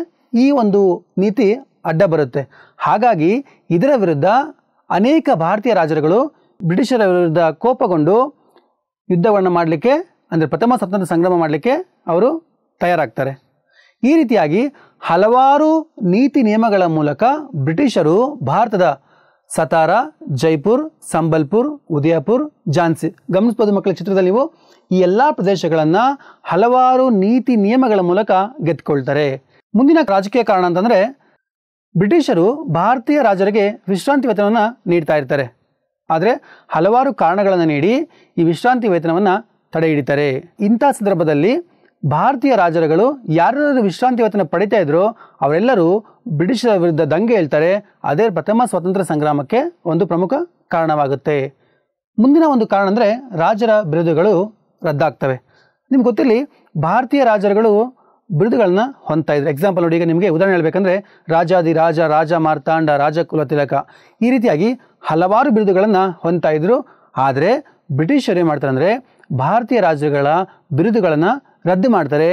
[SPEAKER 1] ಈ ಒಂದು ನೀತಿ ಅಡ್ಡ ಬರುತ್ತೆ ಹಾಗಾಗಿ ಇದರ ವಿರುದ್ಧ ಅನೇಕ ಭಾರತೀಯ ರಾಜರುಗಳು ಬ್ರಿಟಿಷರ ವಿರುದ್ಧ ಕೋಪಗೊಂಡು ಯುದ್ಧವನ್ನು ಮಾಡಲಿಕ್ಕೆ ಅಂದರೆ ಪ್ರಥಮ ಸ್ವತಂತ್ರ ಸಂಗ್ರಮ ಮಾಡಲಿಕ್ಕೆ ಅವರು ತಯಾರಾಗ್ತಾರೆ ಈ ರೀತಿಯಾಗಿ ಹಲವಾರು ನೀತಿ ನಿಯಮಗಳ ಮೂಲಕ ಬ್ರಿಟಿಷರು ಭಾರತದ ಸತಾರ ಜೈಪುರ್ ಸಂಬಲ್ಪುರ್ ಉದಯಪುರ್ ಝಾನ್ಸಿ ಗಮನಿಸ್ಬೋದು ಮಕ್ಕಳ ಚಿತ್ರದಲ್ಲಿ ನೀವು ಈ ಎಲ್ಲ ಪ್ರದೇಶಗಳನ್ನು ಹಲವಾರು ನೀತಿ ನಿಯಮಗಳ ಮೂಲಕ ಗೆದ್ದುಕೊಳ್ತಾರೆ ಮುಂದಿನ ರಾಜಕೀಯ ಕಾರಣ ಅಂತಂದರೆ ಬ್ರಿಟಿಷರು ಭಾರತೀಯ ರಾಜರಿಗೆ ವಿಶ್ರಾಂತಿ ವೇತನವನ್ನು ನೀಡ್ತಾ ಇರ್ತಾರೆ ಆದರೆ ಹಲವಾರು ಕಾರಣಗಳನ್ನು ನೀಡಿ ಈ ವಿಶ್ರಾಂತಿ ವೇತನವನ್ನು ತಡೆ ಹಿಡಿತಾರೆ ಇಂಥ ಸಂದರ್ಭದಲ್ಲಿ ಭಾರತೀಯ ರಾಜರುಗಳು ಯಾರ್ಯಾರು ವಿಶ್ರಾಂತಿ ವೇತನ ಪಡಿತಾ ಇದ್ರೋ ಅವರೆಲ್ಲರೂ ಬ್ರಿಟಿಷರ ವಿರುದ್ಧ ದಂಗೆ ಹೇಳ್ತಾರೆ ಅದೇ ಪ್ರಥಮ ಸ್ವಾತಂತ್ರ್ಯ ಸಂಗ್ರಾಮಕ್ಕೆ ಒಂದು ಪ್ರಮುಖ ಕಾರಣವಾಗುತ್ತೆ ಮುಂದಿನ ಒಂದು ಕಾರಣ ಅಂದರೆ ರಾಜರ ಬಿರುದುಗಳು ರದ್ದಾಗ್ತವೆ ನಿಮ್ಗೆ ಗೊತ್ತಿರಲಿ ಭಾರತೀಯ ರಾಜರುಗಳು ಬಿರುದುಗಳನ್ನ ಹೊಂದ್ತಾ ಇದ್ರು ಎಕ್ಸಾಂಪಲ್ ನೋಡಿ ಈಗ ನಿಮಗೆ ಉದಾಹರಣೆ ಹೇಳಬೇಕಂದ್ರೆ ರಾಜಾದಿ ರಾಜ ರಾಜ ಮಾರ್ತಾಂಡ ರಾಜಕುಲ ತಿಲಕ ಈ ರೀತಿಯಾಗಿ ಹಲವಾರು ಬಿರುದುಗಳನ್ನು ಹೊಂದ್ತಾ ಇದ್ರು ಆದರೆ ಬ್ರಿಟಿಷರು ಏನು ಮಾಡ್ತಾರೆ ಅಂದರೆ ಭಾರತೀಯ ರಾಜರುಗಳ ಬಿರುದುಗಳನ್ನು ರದ್ದು ಮಾಡ್ತಾರೆ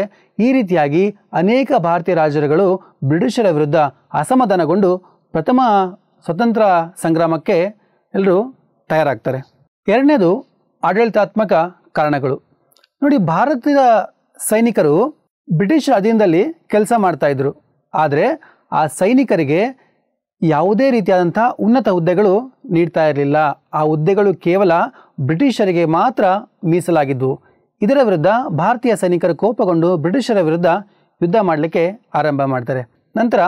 [SPEAKER 1] ಈ ರೀತಿಯಾಗಿ ಅನೇಕ ಭಾರತೀಯ ರಾಜರುಗಳು ಬ್ರಿಟಿಷರ ವಿರುದ್ಧ ಅಸಮಾಧಾನಗೊಂಡು ಪ್ರಥಮ ಸ್ವತಂತ್ರ ಸಂಗ್ರಾಮಕ್ಕೆ ಎಲ್ಲರೂ ತಯಾರಾಗ್ತಾರೆ ಎರಡನೇದು ಆಡಳಿತಾತ್ಮಕ ಕಾರಣಗಳು ನೋಡಿ ಭಾರತದ ಸೈನಿಕರು ಬ್ರಿಟಿಷ್ ಅಧೀನದಲ್ಲಿ ಕೆಲಸ ಮಾಡ್ತಾಯಿದ್ರು ಆದರೆ ಆ ಸೈನಿಕರಿಗೆ ಯಾವುದೇ ರೀತಿಯಾದಂಥ ಉನ್ನತ ಹುದ್ದೆಗಳು ನೀಡ್ತಾ ಇರಲಿಲ್ಲ ಆ ಹುದ್ದೆಗಳು ಕೇವಲ ಬ್ರಿಟಿಷರಿಗೆ ಮಾತ್ರ ಮೀಸಲಾಗಿದ್ದವು ಇದರ ವಿರುದ್ಧ ಭಾರತೀಯ ಸೈನಿಕರು ಕೋಪಗೊಂಡು ಬ್ರಿಟಿಷರ ವಿರುದ್ಧ ಯುದ್ಧ ಮಾಡಲಿಕ್ಕೆ ಆರಂಭ ಮಾಡ್ತಾರೆ ನಂತರ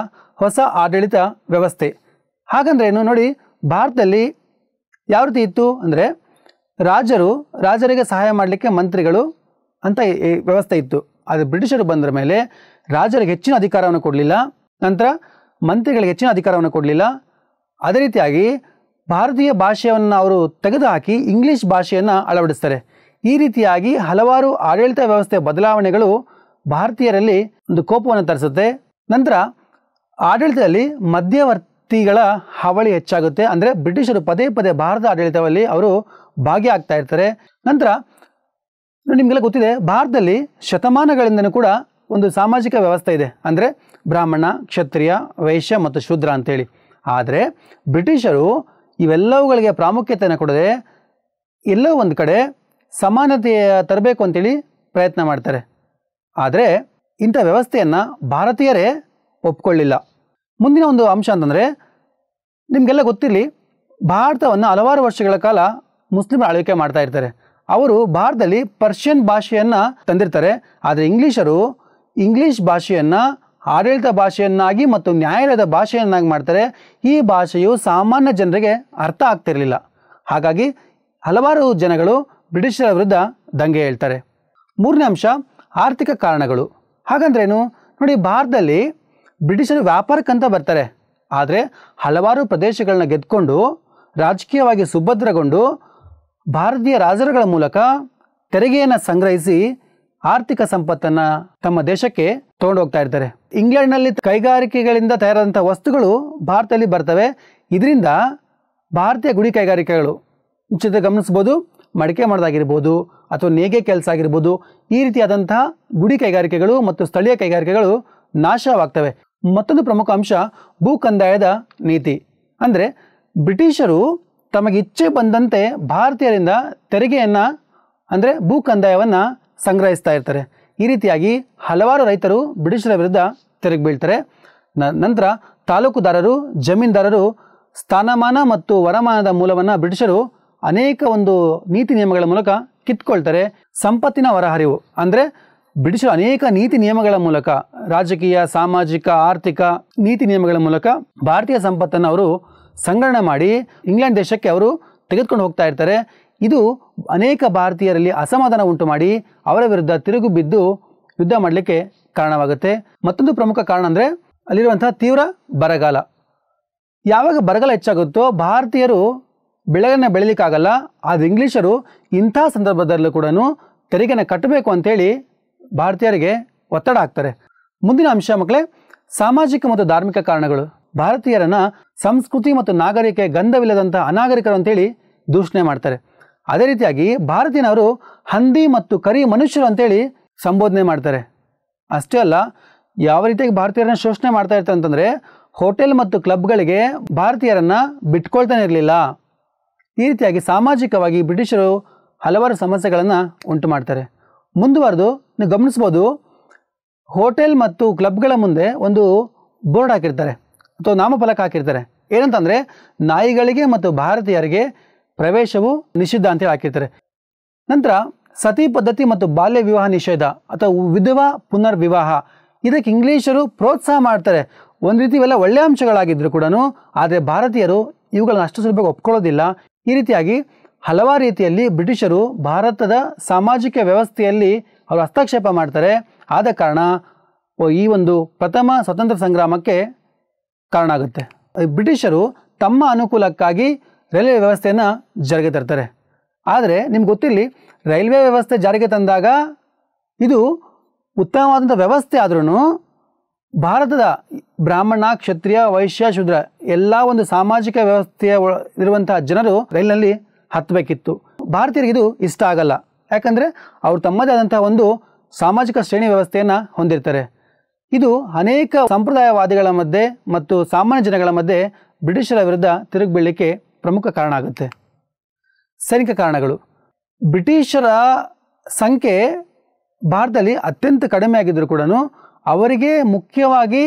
[SPEAKER 1] ಹೊಸ ಆಡಳಿತ ವ್ಯವಸ್ಥೆ ಹಾಗಂದ್ರೆ ಏನು ನೋಡಿ ಭಾರತದಲ್ಲಿ ಯಾವ ರೀತಿ ಇತ್ತು ಅಂದರೆ ರಾಜರು ರಾಜರಿಗೆ ಸಹಾಯ ಮಾಡಲಿಕ್ಕೆ ಮಂತ್ರಿಗಳು ಅಂತ ವ್ಯವಸ್ಥೆ ಇತ್ತು ಅದು ಬ್ರಿಟಿಷರು ಬಂದ ಮೇಲೆ ರಾಜರಿಗೆ ಹೆಚ್ಚಿನ ಅಧಿಕಾರವನ್ನು ಕೊಡಲಿಲ್ಲ ನಂತರ ಮಂತ್ರಿಗಳಿಗೆ ಹೆಚ್ಚಿನ ಅಧಿಕಾರವನ್ನು ಕೊಡಲಿಲ್ಲ ಅದೇ ರೀತಿಯಾಗಿ ಭಾರತೀಯ ಭಾಷೆಯನ್ನು ಅವರು ತೆಗೆದುಹಾಕಿ ಇಂಗ್ಲೀಷ್ ಭಾಷೆಯನ್ನು ಅಳವಡಿಸ್ತಾರೆ ಈ ರೀತಿಯಾಗಿ ಹಲವಾರು ಆಡಳಿತ ವ್ಯವಸ್ಥೆ ಬದಲಾವಣೆಗಳು ಭಾರತೀಯರಲ್ಲಿ ಒಂದು ಕೋಪವನ್ನು ತರಿಸುತ್ತೆ ನಂತರ ಆಡಳಿತದಲ್ಲಿ ಮಧ್ಯವರ್ತಿಗಳ ಹಾವಳಿ ಹೆಚ್ಚಾಗುತ್ತೆ ಅಂದರೆ ಬ್ರಿಟಿಷರು ಪದೇ ಪದೇ ಭಾರತ ಆಡಳಿತದಲ್ಲಿ ಅವರು ಭಾಗಿಯಾಗ್ತಾ ಇರ್ತಾರೆ ನಂತರ ನಿಮಗೆಲ್ಲ ಗೊತ್ತಿದೆ ಭಾರತದಲ್ಲಿ ಶತಮಾನಗಳಿಂದಲೂ ಕೂಡ ಒಂದು ಸಾಮಾಜಿಕ ವ್ಯವಸ್ಥೆ ಇದೆ ಅಂದರೆ ಬ್ರಾಹ್ಮಣ ಕ್ಷತ್ರಿಯ ವೈಶ್ಯ ಮತ್ತು ಶೂದ್ರ ಅಂತೇಳಿ ಆದರೆ ಬ್ರಿಟಿಷರು ಇವೆಲ್ಲವುಗಳಿಗೆ ಪ್ರಾಮುಖ್ಯತೆಯನ್ನು ಕೊಡದೆ ಎಲ್ಲೋ ಒಂದು ಕಡೆ ಸಮಾನತೆಯ ತರಬೇಕು ಅಂತೇಳಿ ಪ್ರಯತ್ನ ಮಾಡ್ತಾರೆ ಆದರೆ ಇಂಥ ವ್ಯವಸ್ಥೆಯನ್ನು ಭಾರತೀಯರೇ ಒಪ್ಕೊಳ್ಳಿಲ್ಲ ಮುಂದಿನ ಒಂದು ಅಂಶ ಅಂತಂದರೆ ನಿಮಗೆಲ್ಲ ಗೊತ್ತಿರಲಿ ಭಾರತವನ್ನು ಹಲವಾರು ವರ್ಷಗಳ ಕಾಲ ಮುಸ್ಲಿಮ್ ಆಳ್ವಿಕೆ ಮಾಡ್ತಾಯಿರ್ತಾರೆ ಇರ್ತಾರೆ ಅವರು ಭಾರತದಲ್ಲಿ ಪರ್ಷಿಯನ್ ಭಾಷೆಯನ್ನು ತಂದಿರ್ತಾರೆ ಆದರೆ ಇಂಗ್ಲೀಷರು ಇಂಗ್ಲೀಷ್ ಭಾಷೆಯನ್ನು ಆಡಳಿತ ಭಾಷೆಯನ್ನಾಗಿ ಮತ್ತು ನ್ಯಾಯಾಲಯದ ಭಾಷೆಯನ್ನಾಗಿ ಮಾಡ್ತಾರೆ ಈ ಭಾಷೆಯು ಸಾಮಾನ್ಯ ಜನರಿಗೆ ಅರ್ಥ ಆಗ್ತಿರಲಿಲ್ಲ ಹಾಗಾಗಿ ಹಲವಾರು ಜನಗಳು ಬ್ರಿಟಿಷರ ವಿರುದ್ಧ ದಂಗೆ ಹೇಳ್ತಾರೆ ಮೂರನೇ ಅಂಶ ಆರ್ಥಿಕ ಕಾರಣಗಳು ಹಾಗಂದ್ರೇನು ನೋಡಿ ಭಾರತದಲ್ಲಿ ಬ್ರಿಟಿಷರು ವ್ಯಾಪಾರಕ್ಕಂತ ಬರ್ತಾರೆ ಆದರೆ ಹಲವಾರು ಪ್ರದೇಶಗಳನ್ನ ಗೆದ್ಕೊಂಡು ರಾಜಕೀಯವಾಗಿ ಸುಭದ್ರಗೊಂಡು ಭಾರತೀಯ ರಾಜರುಗಳ ಮೂಲಕ ತೆರಿಗೆಯನ್ನು ಸಂಗ್ರಹಿಸಿ ಆರ್ಥಿಕ ಸಂಪತ್ತನ್ನು ತಮ್ಮ ದೇಶಕ್ಕೆ ಹೋಗ್ತಾ ಇರ್ತಾರೆ ಇಂಗ್ಲೆಂಡ್ನಲ್ಲಿ ಕೈಗಾರಿಕೆಗಳಿಂದ ತಯಾರಾದಂಥ ವಸ್ತುಗಳು ಭಾರತದಲ್ಲಿ ಬರ್ತವೆ ಇದರಿಂದ ಭಾರತೀಯ ಗುಡಿ ಕೈಗಾರಿಕೆಗಳು ಉಚಿತ ಗಮನಿಸ್ಬೋದು ಮಡಿಕೆ ಮಾಡೋದಾಗಿರ್ಬೋದು ಅಥವಾ ನೇಗೆ ಕೆಲಸ ಆಗಿರ್ಬೋದು ಈ ರೀತಿಯಾದಂತಹ ಗುಡಿ ಕೈಗಾರಿಕೆಗಳು ಮತ್ತು ಸ್ಥಳೀಯ ಕೈಗಾರಿಕೆಗಳು ನಾಶವಾಗ್ತವೆ ಮತ್ತೊಂದು ಪ್ರಮುಖ ಅಂಶ ಭೂ ಕಂದಾಯದ ನೀತಿ ಅಂದರೆ ಬ್ರಿಟಿಷರು ತಮಗೆ ಇಚ್ಛೆ ಬಂದಂತೆ ಭಾರತೀಯರಿಂದ ತೆರಿಗೆಯನ್ನು ಅಂದರೆ ಭೂ ಕಂದಾಯವನ್ನು ಸಂಗ್ರಹಿಸ್ತಾ ಇರ್ತಾರೆ ಈ ರೀತಿಯಾಗಿ ಹಲವಾರು ರೈತರು ಬ್ರಿಟಿಷರ ವಿರುದ್ಧ ತೆರಿಗೆ ಬೀಳ್ತಾರೆ ನಂತರ ತಾಲೂಕುದಾರರು ಜಮೀನ್ದಾರರು ಸ್ಥಾನಮಾನ ಮತ್ತು ವರಮಾನದ ಮೂಲವನ್ನು ಬ್ರಿಟಿಷರು ಅನೇಕ ಒಂದು ನೀತಿ ನಿಯಮಗಳ ಮೂಲಕ ಕಿತ್ಕೊಳ್ತಾರೆ ಸಂಪತ್ತಿನ ಹೊರಹರಿವು ಅಂದರೆ ಬ್ರಿಟಿಷರು ಅನೇಕ ನೀತಿ ನಿಯಮಗಳ ಮೂಲಕ ರಾಜಕೀಯ ಸಾಮಾಜಿಕ ಆರ್ಥಿಕ ನೀತಿ ನಿಯಮಗಳ ಮೂಲಕ ಭಾರತೀಯ ಸಂಪತ್ತನ್ನು ಅವರು ಸಂಗ್ರಹಣೆ ಮಾಡಿ ಇಂಗ್ಲೆಂಡ್ ದೇಶಕ್ಕೆ ಅವರು ತೆಗೆದುಕೊಂಡು ಹೋಗ್ತಾ ಇರ್ತಾರೆ ಇದು ಅನೇಕ ಭಾರತೀಯರಲ್ಲಿ ಅಸಮಾಧಾನ ಉಂಟು ಮಾಡಿ ಅವರ ವಿರುದ್ಧ ತಿರುಗು ಬಿದ್ದು ಯುದ್ಧ ಮಾಡಲಿಕ್ಕೆ ಕಾರಣವಾಗುತ್ತೆ ಮತ್ತೊಂದು ಪ್ರಮುಖ ಕಾರಣ ಅಂದರೆ ಅಲ್ಲಿರುವಂತಹ ತೀವ್ರ ಬರಗಾಲ ಯಾವಾಗ ಬರಗಾಲ ಹೆಚ್ಚಾಗುತ್ತೋ ಭಾರತೀಯರು ಬೆಳೆಗಳನ್ನ ಬೆಳಲಿಕ್ಕಾಗಲ್ಲ ಆದರೆ ಇಂಗ್ಲೀಷರು ಇಂಥ ಸಂದರ್ಭದಲ್ಲೂ ಕೂಡ ತೆರಿಗೆನ ಕಟ್ಟಬೇಕು ಅಂತೇಳಿ ಭಾರತೀಯರಿಗೆ ಒತ್ತಡ ಹಾಕ್ತಾರೆ ಮುಂದಿನ ಅಂಶ ಮಕ್ಕಳೇ ಸಾಮಾಜಿಕ ಮತ್ತು ಧಾರ್ಮಿಕ ಕಾರಣಗಳು ಭಾರತೀಯರನ್ನು ಸಂಸ್ಕೃತಿ ಮತ್ತು ನಾಗರಿಕ ಗಂಧವಿಲ್ಲದಂಥ ಅನಾಗರಿಕರು ಅಂತೇಳಿ ದೂಷಣೆ ಮಾಡ್ತಾರೆ ಅದೇ ರೀತಿಯಾಗಿ ಭಾರತೀಯನವರು ಹಂದಿ ಮತ್ತು ಕರಿ ಮನುಷ್ಯರು ಅಂತೇಳಿ ಸಂಬೋಧನೆ ಮಾಡ್ತಾರೆ ಅಷ್ಟೇ ಅಲ್ಲ ಯಾವ ರೀತಿಯಾಗಿ ಭಾರತೀಯರನ್ನ ಶೋಷಣೆ ಮಾಡ್ತಾ ಇರ್ತಾರೆ ಅಂತಂದರೆ ಹೋಟೆಲ್ ಮತ್ತು ಕ್ಲಬ್ಗಳಿಗೆ ಭಾರತೀಯರನ್ನು ಬಿಟ್ಕೊಳ್ತಾನೆ ಇರಲಿಲ್ಲ ಈ ರೀತಿಯಾಗಿ ಸಾಮಾಜಿಕವಾಗಿ ಬ್ರಿಟಿಷರು ಹಲವಾರು ಸಮಸ್ಯೆಗಳನ್ನು ಉಂಟು ಮಾಡ್ತಾರೆ ಮುಂದುವರೆದು ನೀವು ಗಮನಿಸ್ಬೋದು ಹೋಟೆಲ್ ಮತ್ತು ಕ್ಲಬ್ಗಳ ಮುಂದೆ ಒಂದು ಬೋರ್ಡ್ ಹಾಕಿರ್ತಾರೆ ಅಥವಾ ನಾಮಫಲಕ ಹಾಕಿರ್ತಾರೆ ಏನಂತಂದರೆ ನಾಯಿಗಳಿಗೆ ಮತ್ತು ಭಾರತೀಯರಿಗೆ ಪ್ರವೇಶವು ನಿಷಿದ್ಧ ಅಂತೇಳಿ ಹಾಕಿರ್ತಾರೆ ನಂತರ ಸತಿ ಪದ್ಧತಿ ಮತ್ತು ಬಾಲ್ಯ ವಿವಾಹ ನಿಷೇಧ ಅಥವಾ ವಿಧವಾ ಪುನರ್ವಿವಾಹ ಇದಕ್ಕೆ ಇಂಗ್ಲೀಷರು ಪ್ರೋತ್ಸಾಹ ಮಾಡ್ತಾರೆ ಒಂದು ರೀತಿ ಇವೆಲ್ಲ ಒಳ್ಳೆಯ ಅಂಶಗಳಾಗಿದ್ದರೂ ಕೂಡ ಆದರೆ ಭಾರತೀಯರು ಇವುಗಳನ್ನ ಅಷ್ಟು ಸುಲಭವಾಗಿ ಒಪ್ಕೊಳ್ಳೋದಿಲ್ಲ ಈ ರೀತಿಯಾಗಿ ಹಲವಾರು ರೀತಿಯಲ್ಲಿ ಬ್ರಿಟಿಷರು ಭಾರತದ ಸಾಮಾಜಿಕ ವ್ಯವಸ್ಥೆಯಲ್ಲಿ ಅವರು ಹಸ್ತಕ್ಷೇಪ ಮಾಡ್ತಾರೆ ಆದ ಕಾರಣ ಈ ಒಂದು ಪ್ರಥಮ ಸ್ವತಂತ್ರ ಸಂಗ್ರಾಮಕ್ಕೆ ಕಾರಣ ಆಗುತ್ತೆ ಬ್ರಿಟಿಷರು ತಮ್ಮ ಅನುಕೂಲಕ್ಕಾಗಿ ರೈಲ್ವೆ ವ್ಯವಸ್ಥೆಯನ್ನು ಜಾರಿಗೆ ತರ್ತಾರೆ ಆದರೆ ನಿಮ್ಗೆ ಗೊತ್ತಿರಲಿ ರೈಲ್ವೆ ವ್ಯವಸ್ಥೆ ಜಾರಿಗೆ ತಂದಾಗ ಇದು ಉತ್ತಮವಾದಂಥ ವ್ಯವಸ್ಥೆ ಆದ್ರೂ ಭಾರತದ ಬ್ರಾಹ್ಮಣ ಕ್ಷತ್ರಿಯ ವೈಶ್ಯ ಶುದ್ರ ಎಲ್ಲ ಒಂದು ಸಾಮಾಜಿಕ ವ್ಯವಸ್ಥೆಯ ಇರುವಂತಹ ಜನರು ರೈಲಿನಲ್ಲಿ ಹತ್ತಬೇಕಿತ್ತು ಭಾರತೀಯರಿಗೆ ಇದು ಇಷ್ಟ ಆಗಲ್ಲ ಯಾಕಂದರೆ ಅವರು ತಮ್ಮದೇ ಆದಂತಹ ಒಂದು ಸಾಮಾಜಿಕ ಶ್ರೇಣಿ ವ್ಯವಸ್ಥೆಯನ್ನು ಹೊಂದಿರ್ತಾರೆ ಇದು ಅನೇಕ ಸಂಪ್ರದಾಯವಾದಿಗಳ ಮಧ್ಯೆ ಮತ್ತು ಸಾಮಾನ್ಯ ಜನಗಳ ಮಧ್ಯೆ ಬ್ರಿಟಿಷರ ವಿರುದ್ಧ ತಿರುಗಿಬೀಳಲಿಕ್ಕೆ ಪ್ರಮುಖ ಕಾರಣ ಆಗುತ್ತೆ ಸೈನಿಕ ಕಾರಣಗಳು ಬ್ರಿಟಿಷರ ಸಂಖ್ಯೆ ಭಾರತದಲ್ಲಿ ಅತ್ಯಂತ ಕಡಿಮೆ ಆಗಿದ್ದರೂ ಕೂಡ ಅವರಿಗೆ ಮುಖ್ಯವಾಗಿ